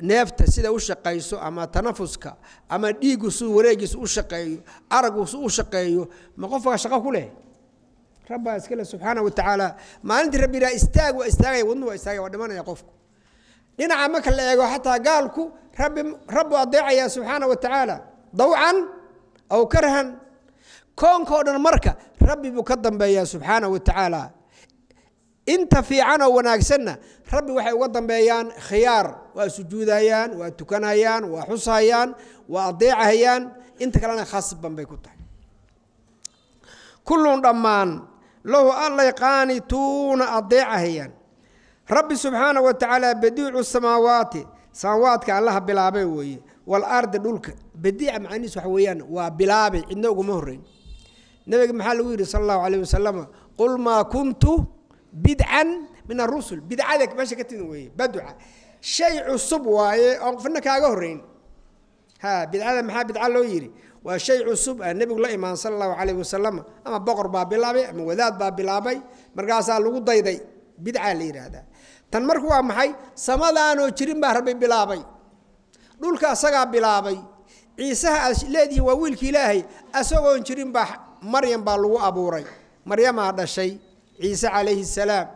neefta sida u shaqayso ama tanafuska ama dhiiggu su wareegiisu u shaqeeyo aragu su u shaqeeyo ma qofka shaqo ku leh rabbaa iskale subxaana wa tacaala maalintii rabbi iraa istaag waa istaagaya wadnu waa istaagaya waa dhimanaya qofku dhinaca marka la eego xataa gaalku rabbi rabbu adeecayaa subxaana wa tacaala dawcan aw karhan koonkao dhan marka rabbi buu ka dambeeyaa subxaana wa tacaala inta fiican oo wanaagsanna rabbi waxay uga dambeeyaan khiyaar waa sujuudayaan waa tukanayaan waa xusayaan waa adeecahayaan inta kalena khasban bay ku tahay kullun dhammaan lahu allay qaanituuna adeecahayaan rabbi subxaana wa tacaala badiicu samaawaati samaawaadka allaha bilaabay weeye walardi dhulka badiica macanihiis waxa weeyaan waa bilaabay cidna uguma horreyn nabiga maxaa lagu yidhi sala allahu calayh wasalam qul maa kuntu bidcan min arusul bidcada meesha ka timi weeye baduca shay cusub waaye oon qofna kaaga horeyn ha bidcada maxaa bidca loo yidhi waa shay cusub aa nebigu la imaan sala allahu calayhi wasalam ama boqor baa bilaabay ama wadaad baa bilaabay markaasaa lagu dayday bidcaa la yidhaahdaa tan marku waa maxay samadaanoo jirin baa rabbi bilaabay dhulka asagaa bilaabay ciisaha aad leedihi waa wiilka ilaahay asagoon jirin baa maryam baa lagu abuuray maryamaa dhashay ciise calayhi salaam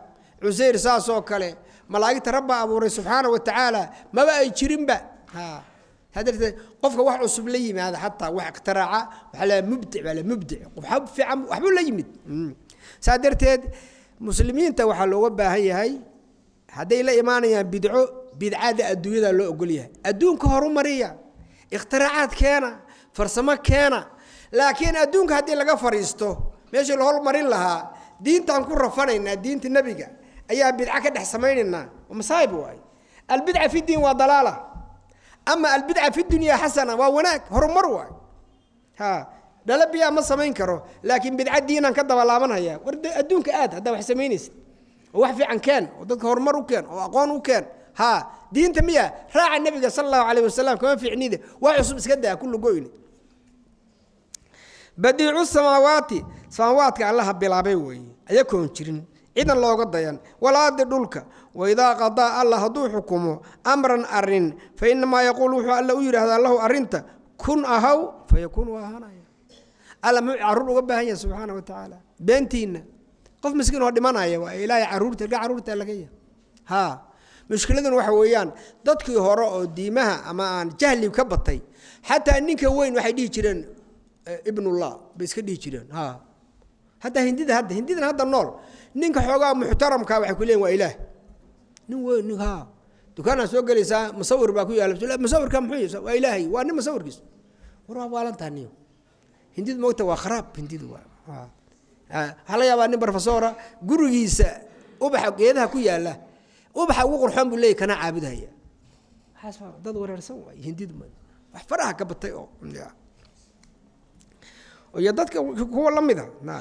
cuseyr saasoo kale malaa'igta rabbaa abuuray subxaana wa tacaala maba ay jirinba qofka wax cusub la yimaada xataa wax ikhtiraaca waxaa la mubdic baa la mubdic qof fiican waxbuu la yimid mm. saa darteed muslimiinta waxaa looga baahan yahay hadday la imaanayaan bidco bidcada adduunyada loo ogol yahay adduunka horumariya ikhtiracaad keena farsamo keena laakiin adduunka haddii laga fariisto meeshii la hormarin lahaa diintaan ku rafanaynaa diinta nebiga ayaa bidca ka dhex samaynaynaa masaaib waay albidca fi diin waa dalaala ama albidca fi dunya xasana waa wanaag horumar waay ha dhalo biyaa ma samayn karo laakiin bidca diinaan ka dabalaabanhayaa war adduunka aad haddaa wax samaynaysa oo wax fiican keen oo dadka horumar u keen oo aqoon u keen ha diinta miya raaca nebiga sala allahu calayh wasalam kama fiicnide waa cusub iska daa kullu goyne badiicu samaawaati samawaadka allaha bilaabay weeye ayakoon jirin cidan looga dayan walaadi dhulka waidaa qadaa alla hadduu xukumo amran arin fa inamaa yaquul wuxuu alla u yidhaahdaa lahu arinta kun ahaw fa yakuun ahaanaya alla muxuu caruur uga baahan yahay subxaana wa tacaala beentiinna qof miskiin oo dhimanaya waa ilaahay caruurta ga caruurta laga yahay haa mushkiladun waxa weeyaan dadkii hore oo diimaha ama aan jahli ka batay xataa ninka weyn waxay dhihi jireen eh, ibnullah bay iska dhihi jireen haa hadda hindida hadda hindidan hadda nool ninka xoogaa muxtaramka waxay ku leeyihin waa ilaah nin weyn nin dukaanaa soo gelaysaa musawir baa ku yaala musawirka muxuu waa ilaahay waa nin musawirkiis war waa baalantaa niyo hindidu moogta waa kharaab hindidu waxaa laga yaabaa nin barofesora gurigiisa ubaxa geedaha ku yaala ubaxa ugu qurxoon buu leeyay kana caabudhaya dad wareersan waay hindidu wax faraha ka batay oo iyo dadka kuwa la mida ah,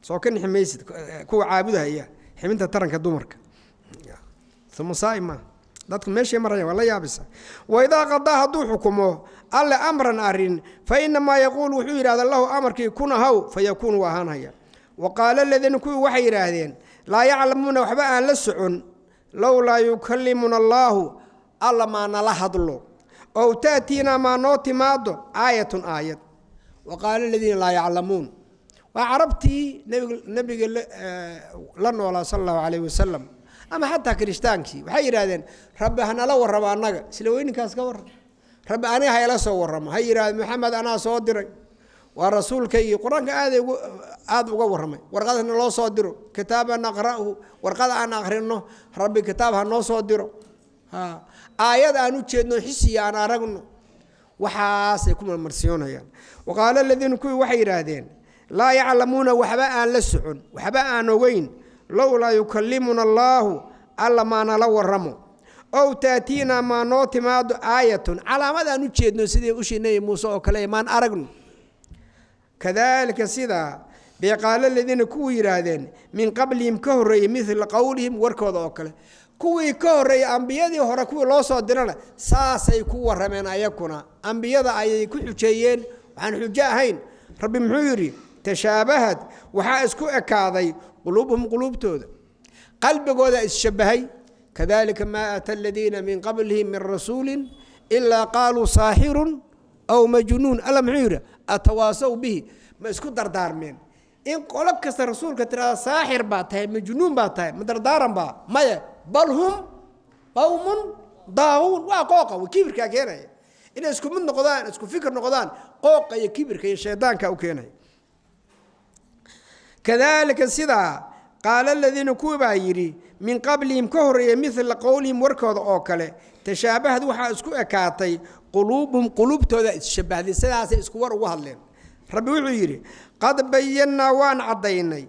soo ka nixi kuwa caabudahaya ximinta taranka dumarka samasaai maa dadku meeshay maraya waa la yaabisa wa qadaa hadduu xukumo alle amran arin fa inamaa yaquul wuxuu yidhahda lahu amarkii kun ahaw fa yakuun waa ahaanhaya wa qaala aladiina kuwii waxay yidhaahdeen laa yaclamuuna waxba aan la socon lowlaa yukalimuna allaahu alla maa nala hadlo ow taatiinaa maa noo timaado aayatun aayad wa qaala aladiina laa yaclamuun waa carabtii nabiga eh, la noolaa sal allahu calayh wasalam ama xataa kiristaankii waxay yidhahdeen rabbi hanala warraba annaga isla ka warram rabbi aniga ha soo warramo ha yidhahda maxamed anaa soo diray waa rasuulka iyo qur-aanka aada gu aada uga warramay warqadana loo soo diro kitaaban naqra'u warqada aan akhrino rabbi kitaab ha noo soo diro a aayad aan u jeedno xisiya aan aragno waxaasay ku marmarsiyoonayaan waqaalo aladiina kuwii waxay yidhaahdeen laa yaclamuuna waxba aan la socon waxba aan ogeyn lowlaa yukalimuna allaahu alla maanala waramo ow taatiina maa noo timaado aayatun calaamadaan u jeedno sidii ushii nebi muuse oo kale maan aragno kadaalika sidaa bay qaalo ladiina kuwuu yidhaahdeen min qablihim ka horreeyey midla qowlihim warkooda oo kale kuwii ka horreeyey ambiyadii hore kuwii loo soo dirana saasay ku warameen ayakuna ambiyada ayay ku xujeeyeen waxaan xujo ahayn rabbi muxuu yidhi tashaabahad waxaa isku ekaaday quluubhum quluubtooda qalbigooda isshabahay kadalika maa ata aladiina min qablihim min rasuuli ilaa qaaluu saaxirun aw majnuun alla muxuu yidhi atawaasaw bihi ma isku dardaarmeen in qolo kasta rasuulka tirahda saaxir baa tahay majnuun baa tahay ma dardaaran baa maya bal hum qawmun daahuun waa qooqa w kibirkaa keenaya inay isku mid noqdaan isku fikir noqdaan qooqa iyo kibirka iyo shaydaanka u keenaya kadaalika sidaa qaala aladiina kuwa baa yidhi min qablihim ka horreeya midla qowlihim warkooda oo kale tashaabahad waxaa isku ekaatay quluubuhum quluubtooda isshabahday sidaasay isku war ugu hadleen rabbi wuxuu yidhi qad bayannaa waan caddaynay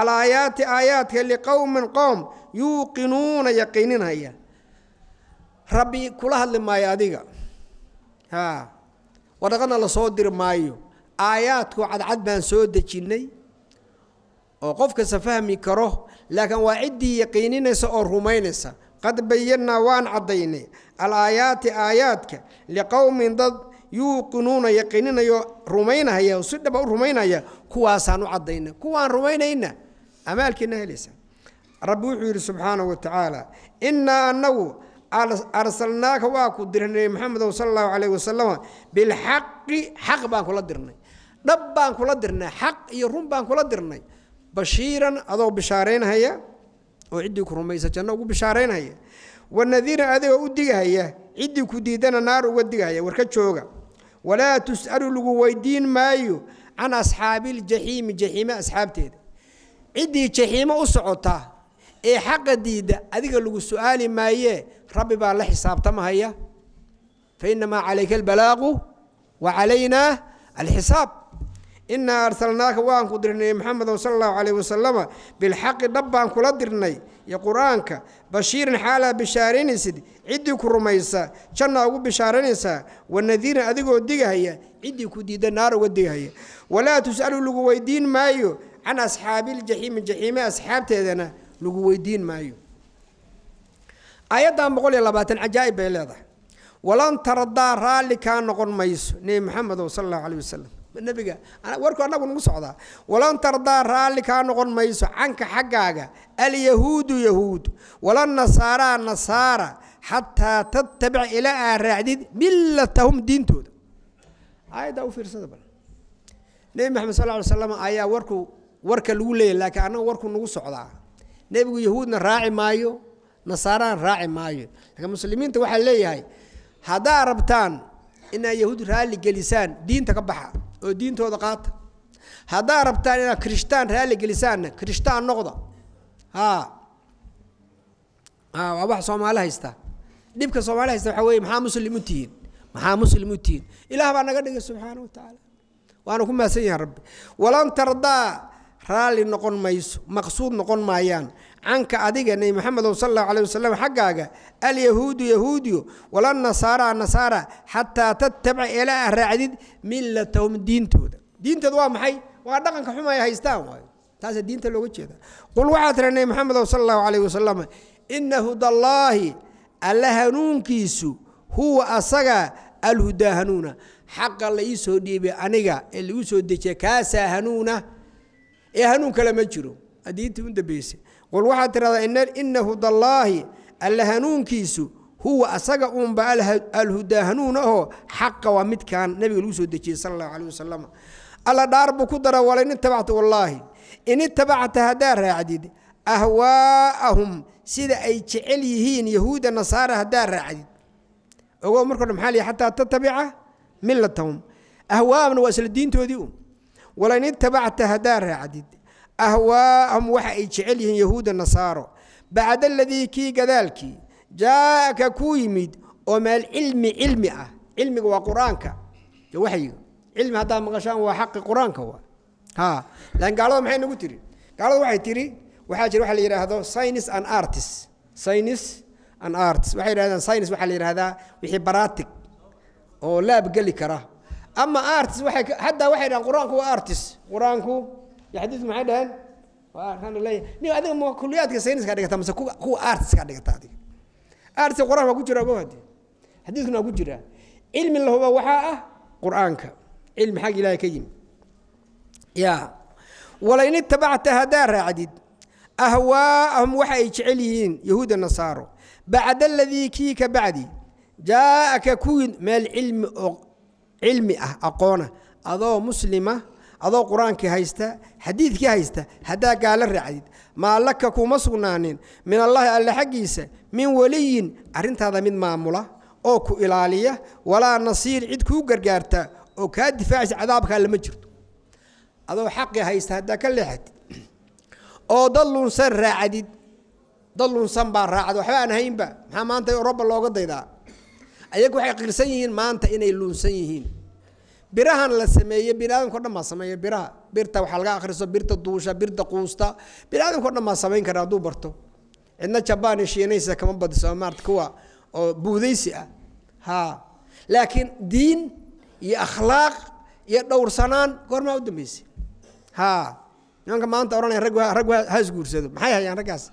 alaayaati aayaadka liqowmin qowm yuuqinuuna yaqiininhaya rabbi kula hadli maayo adiga waraqana la soo diri maayo aayaadku cadcad baan soo dejinay oo qofkasa fahmi karo laakiin waa ciddii yaqiininaysa oo rumaynaysa qad bayannaa waan caddaynay alaayaati aayaadka liqowmin dad yuuqinuuna yaqiininayo rumaynahaya si dhaba ah u rumaynaya kuwaasaan u caddaynay kuwaan rumaynayna amaalkiina helaysa rabbi wuxuu yidhi subxaanahu wa tacaala innaa annagu arsalnaaka waa ku dirnay nebi maxamedow sala allahu calayhi wasalama bilxaqi xaq baan kula dirnay dhab baan kula dirnay xaq iyo run baan kula dirnay bashiiran adoo bishaareynhaya oo ciddii ku rumaysa janno ugu bishaareynhaya wanadiiran adigoo u digahaya ciddii ku diidana naar uga digahaya warka jooga walaa tus'alu lagu weydiin maayo can asxaabiiljaxiimi jaxiime asxaabteeda ciddii jaxiimo u socota ee xaqa diidda adiga lagu suaali maaye maayee rabbi baa la xisaabtamahaya fa inamaa calayka albalaaqu wa calaynaa alxisaab inaa arsalnaaka waan ku dirnay maxamedan sala allahu caleyhi wasalama bilxaqi dhab baan kula dirnay iyo qur-aanka bashiiran xaalaa bishaaranaysid ciddii ku rumaysa jannaa ugu bishaaranaysaa wa wanadiiran adigoo digahaya ciddii ku diida naar uga digahaya walaa tus'alu lagu weydiin maayo can asxaabiiljaxiimi jaxiime asxaabteedana lagu weydiin maayo aayaddan boqol iyo labaatan cajaa'ib bay leedahay walan tardaa raalli kaa noqon mayso nebi maxamedo sala allahu caleyhi wasalam nabiga warku anagu nagu socdaa walan tardaa raalli kaa noqon mayso canka xaggaaga alyahuudu yahuud walan nasaaraa nasaara xataa tattabic ilaa aa raacdid millatahum diintooda aayaddaa u fiirsada bal nebi maxamed sal ly slam ayaa warku warka lagu leeyahy laakiin annaga warku nagu socdaa nebigu yahuudna raaci maayo nasaaraan raaci maayo laakiin muslimiinta waxaa leeyahay haddaa rabtaan inaad yahuud raalli gelisaan diinta ka baxa oo diintooda qaata haddaad rabtaan inaad kirishtaan raalli gelisaanna kirishtaan noqda waa wax soomaali haysta dhibka soomaali haysta waxaa weeye maxaa muslim u tihiin maxaa muslim u tihiin ilaah baa naga dhigay subxaana wa tacaala waana ku maasan yahay rabbi walan tardaa raalli noqon mayso maqsuud noqon maayaan canka adiga nebi maxamedow sal allahu aleh wasalam xaggaaga alyahuudu yahuudiyo walanasaara nasaara xataa tattabica ilaa ah raacdid millatahum diintooda diintooda waa maxay waa dhaqanka xuma ay haystaan waay taasa diinta looga jeeda qul waxaa tira nebi maxamedow sal allahu aleyh wasalam ina hudallaahi alla hanuunkiisu huwa asaga alhudaa hanuuna xaqa la ii soo dhiibay aniga ee lagu soo dejiya kaasaa hanuuna ee hanuun kale ma jiro diintii u dambeysay qul waxaad tidhahdaa inahu dallaahi alla hanuunkiisu huwa asaga uunba alhudaa hanuun ahoo xaqa waa midkan nabiga lagu soo dejiyey sal allahu aleh wasalam alla dhaar buu ku dara walain itabacta wallaahi in itabacta haddaad raacdid ahwaa'ahum sida ay jecel yihiin yahuuda nasaara haddaad raacdid ogo marko dhan maxaa lihi xataa tatabica millatahum ahwaa'ahumna waa isla diintoodii u walain itabacta haddaad raacdid ahwaa'ahum waxa ay jecel yihiin yahuuda nasaaro bacda aladii kii gadaalkii jaa'aka kuu yimid oo meel cilmi cilmi ah cilmiga waa qur-aanka waxyiga cilmi haddaad maqashaan waa xaqi qur-aanka wa ha laakiin gaalada maxay nagu tiri gaalada waxay tiri waxaa jira waxa la yidhaahdo science and artist science and artist waxay yidhahdaan science waxaa la yidhahdaa wixii baraatig oo laab geli kara ama artist waxay haddaa waxay yidhahdaan qur-aanku waa artist qur-aanku xadiis maxay dhaheen leya ni adiga kuliyaadka sayniska dhigata mase kuwa artiska dhigata adiga artiska qur-anka waa ku jira go xadiiskuna waa ku jiraa cilmi la waxaa ah qur-aanka cilmi xag ilahay ka yimi ya walain itabacta haddaa raacdid ahwaa'ahum waxa ay jecel yihiin yahuuda nasaaro bacda aladii kii ka bacdi jaaaka ku yid meel cilmi oo cilmi ah aqoona adoo muslima adoo qur-aankii haysta xadiidkii haysta haddaa gaalo raacdid maallaka kuma sugnaanin min allaahi alle xaggiisa min weliyin arrintaada mid maamula oo ku ilaaliya walaa nasiir cid kuu gargaarta oo kaa difaacaysa cadaabkaa lama jirto adoo xaqii haysta haddaa ka leexatid oo dad lunsan raacadid dad lunsan baa raacda waxba aan haynba maxaa maanta eurobba looga daydaa ayagu waxay qirsan yihiin maanta inay lunsan yihiin birahan la sameeye biniaadamkao dhan baa sameeya biraha birta waxaa laga akriso birta duusha birta quusta biniaadamkao dhan baa samayn kara hadduu barto cidna jabaan iyo shiinaysa kama badiso maarata kuwa oo buudaysi ah ha laakiin diin iyo akhlaaq iyo dhowrsanaan goormaa u dambeysay ha nimanka maanta odhanaya rag rag ha isguursado maxay hayaan raggaas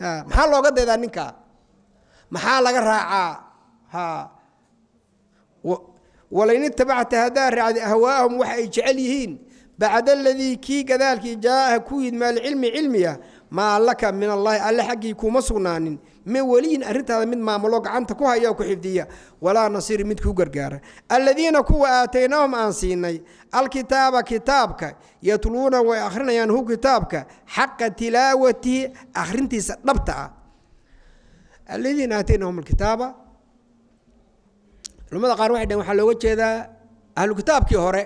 ha maxaa looga deedaa ninka maxaa laga raacaa ha walain itabacta haddaa raacda ahwaa'ahum waxa ay jecel yihiin bacda aladii kii gadaalkii jaa'aha ku yid maalcilmi cilmi ah maa laka min allaahi alle xaggii kuuma sugnaanin min weliyin arrintaada mid maamulo gacanta ku haya oo ku xifdiya walaa nasiiri mid kuu gargaara alladiina kuwa aataynaahum aan siinay alkitaaba kitaabka yatluuna way akhrinayaan hu kitaabka xaqa tilaawatihi akhrintiisa dhabta ah culamada qaar waxay dheheen waxaa looga jeedaa ahlukitaabkii hore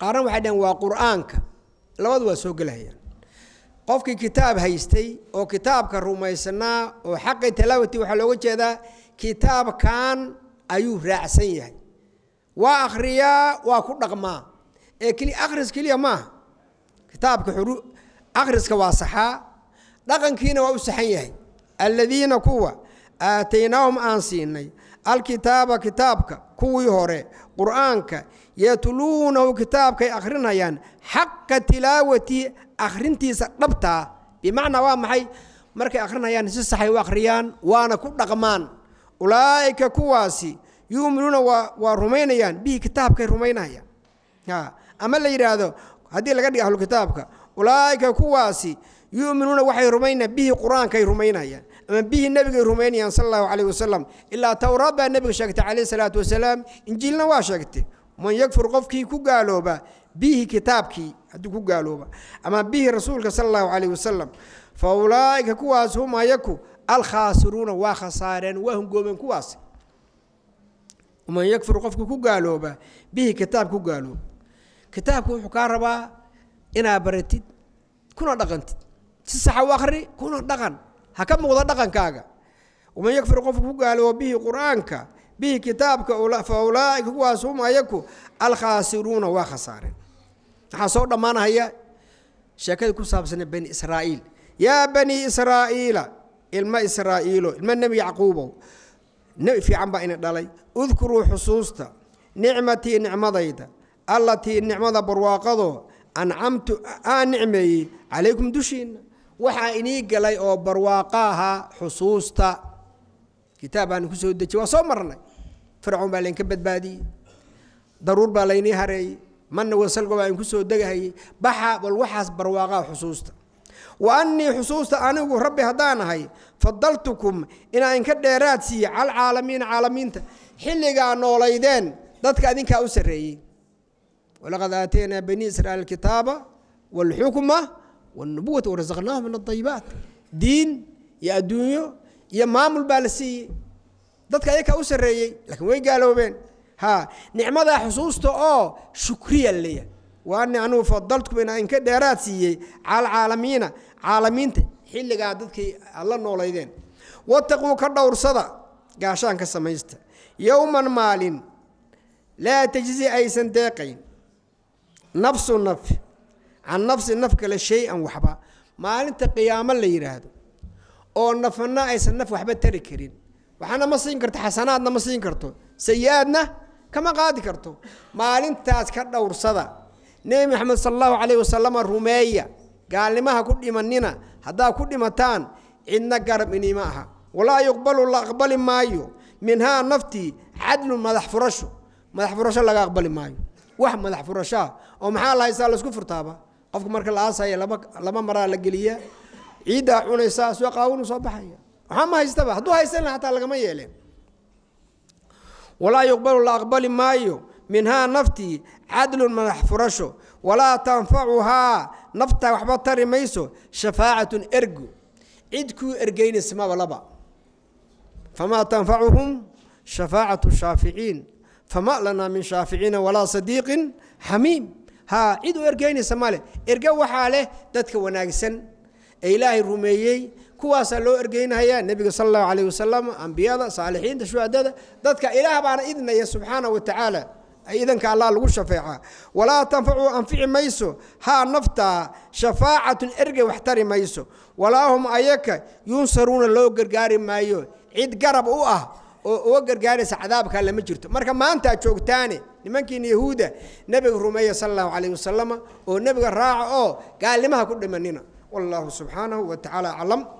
qaarna waxay dhahen waa qur-aanka labadu waa soo gelayaan qofkii kitaab haystay oo kitaabka rumaysanaa oo xaqii talaawati waxaa looga jeedaa kitaabkan ayuu raacsan yahay waa akhriyaa waa ku dhaqmaa ee akhris keliya maaha kitaabka akhriska waa saxaa dhaqankiina waa u saxan yahay alladiina kuwa aataynaahum aan siinay alkitaaba kitaabka kuwii hore qur'aanka yatuluunahu kitaabkay akhrinayaan xaqa tilaawati akhrintiisa dhabtaa bimacnaa waa maxay markay akhrinayaan si saxay u akhriyaan waana ku dhaqmaan ulaa'ika kuwaasi yuuminuuna waa rumaynayaan bihi kitaabkay rumaynayaan ama la yidhaahdo haddii laga dhiga ahlukitaabka ulaa'ika kuwaasi yuuminuuna waxay rumaynayaan bihi qur-aankaay rumaynayaan ama bihii nebigay rumaynayaan sal allahu calayh wasalam ilaa towraad baa nebiga sheegtay calayh salaatu wasalaam injiilna waa sheegtay man yakfur qofkii ku gaalooba bihi kitaabkii hadduu ku gaalooba ama bihi rasuulka sala allahu calayh wasalam fa ulaa'ika kuwaas hum ayaku alkhaasiruuna waa khasaareen waa hungoobeen kuwaas man yakfur qofkii ku gaalooba bihi kitaab ku gaalooba kitaabku wuxuu kaa rabaa inaad baratid kuna dhaqantid si saxa u akhri kuna dhaqan ha ka muuqda dhaqankaaga waman yakfir qofka ku gaaloobo bihi qur-aanka bihi kitaabka fa ulaaika kuwaas hum ayaku alkhaasiruuna waa khasaareen waxaa soo dhammaanahaya sheekadii ku saabsane bani israa'iil yaa banii israa'iila ilma israa'iilo ilma nebi yacquubow nebi fiican baa ina dhalay udkuruu xusuusta nicmatii nicmadayda allatii nicmada barwaaqadoo ancamtu aan nicmeeyey calaykum dushiinna waxaa inii galay oo barwaaqo ahaa xusuusta kitaab aanu kusoo dejiyey waa soo marnay fircoon baa laynka badbaadiyey daruur baa laynii hareeyey manna wasalgo baa ayn kusoo degahayey baxa bal waxaas barwaaqaa xusuusta wa annii xusuusta anigu rabbi haddaan ahay fadaltukum inaa inka dheeraad siiye calcaalamiina caalamiinta xilligaa noolaydeen dadka adinkaa u sarreeyey walaqad aataynaa banii israa'iil kitaaba wاlxukma والنبوة ورزقناهم من الطيبات diin iyo adduunyo iyo maamul baa la siiyey dadka ayakaa u sarreeyey laakiin way gaaloobeen ha nicmadaa xusuusta oo shukriya leeyahay waani anugu fadaltkum inaa inka dheeraad siiyey calaalamiina caalamiinta xilligaa dadkay alla noolaydeen wataquu ka dhowrsada gaashaan ka samaysta yowman maalin laa tajzi aysan deeqayn nafsu nafi can nafsi naf kale shay-an waxba maalinta qiyaamo la yidhaahdo oo nafana aysan naf waxba tari karin waxna ma siin karto xasanaadna ma siin karto sayi-aadna kama qaadi karto maalintaas ka dhowrsada nebi maxamed sala allahu calayhi wasalama rumeeya gaalnimaha ku dhimanina haddaad ku dhimataan cidna garab inima aha walaa yuqbalu la aqbali maayo minhaa naftii cadlun madax furasho madax furasho laga aqbali maayo wax madax furashoa oo maxaa lahaysaa laisku furtaaba qofka marka la aasaya lama lama maraa la geliyaa ciiddaa cunaysaa sua qaawinu soo baxaya waxaa ma haystaba hadduu haysan la lagama yeeleen walaa yuqbalu la aqbali maayo minhaa naftii cadlun madax furasho walaa tanfacuhaa naftaa waxba tari mayso shafaacatun ergo cid kuu ergeynays maba laba famaa tanfacuhum shafaacatu shaaficiin fama lanaa min shaaficiina walaa sadiiqin xamiim ha cid u ergeynaysa male erge waxaa leh dadka wanaagsan ee ilaahay rumeeyey kuwaasaa loo ergeynhayaa nebiga sal allahu calayh wasalam ambiyada saalixiinta shuhadada dadka ilaah baana idnaya subxaana wa tacaala idanka allah lagu shafeeca walaa tanfacu anfici mayso haa naftaa shafaacatun erge wax tari mayso walaa hum ayaka yunsaruuna loo gargaari maayo cid garab u ah oo uga gargaaraysa cadaabkaa lama jirto marka maantaa joogtaane nimankiina yahuuda nebiga rumeeya sala allahu calayh wasalama oo nebiga raaca oo gaalnimaha ku dhimanina wallaahu subxaanahu wa tacaala aclam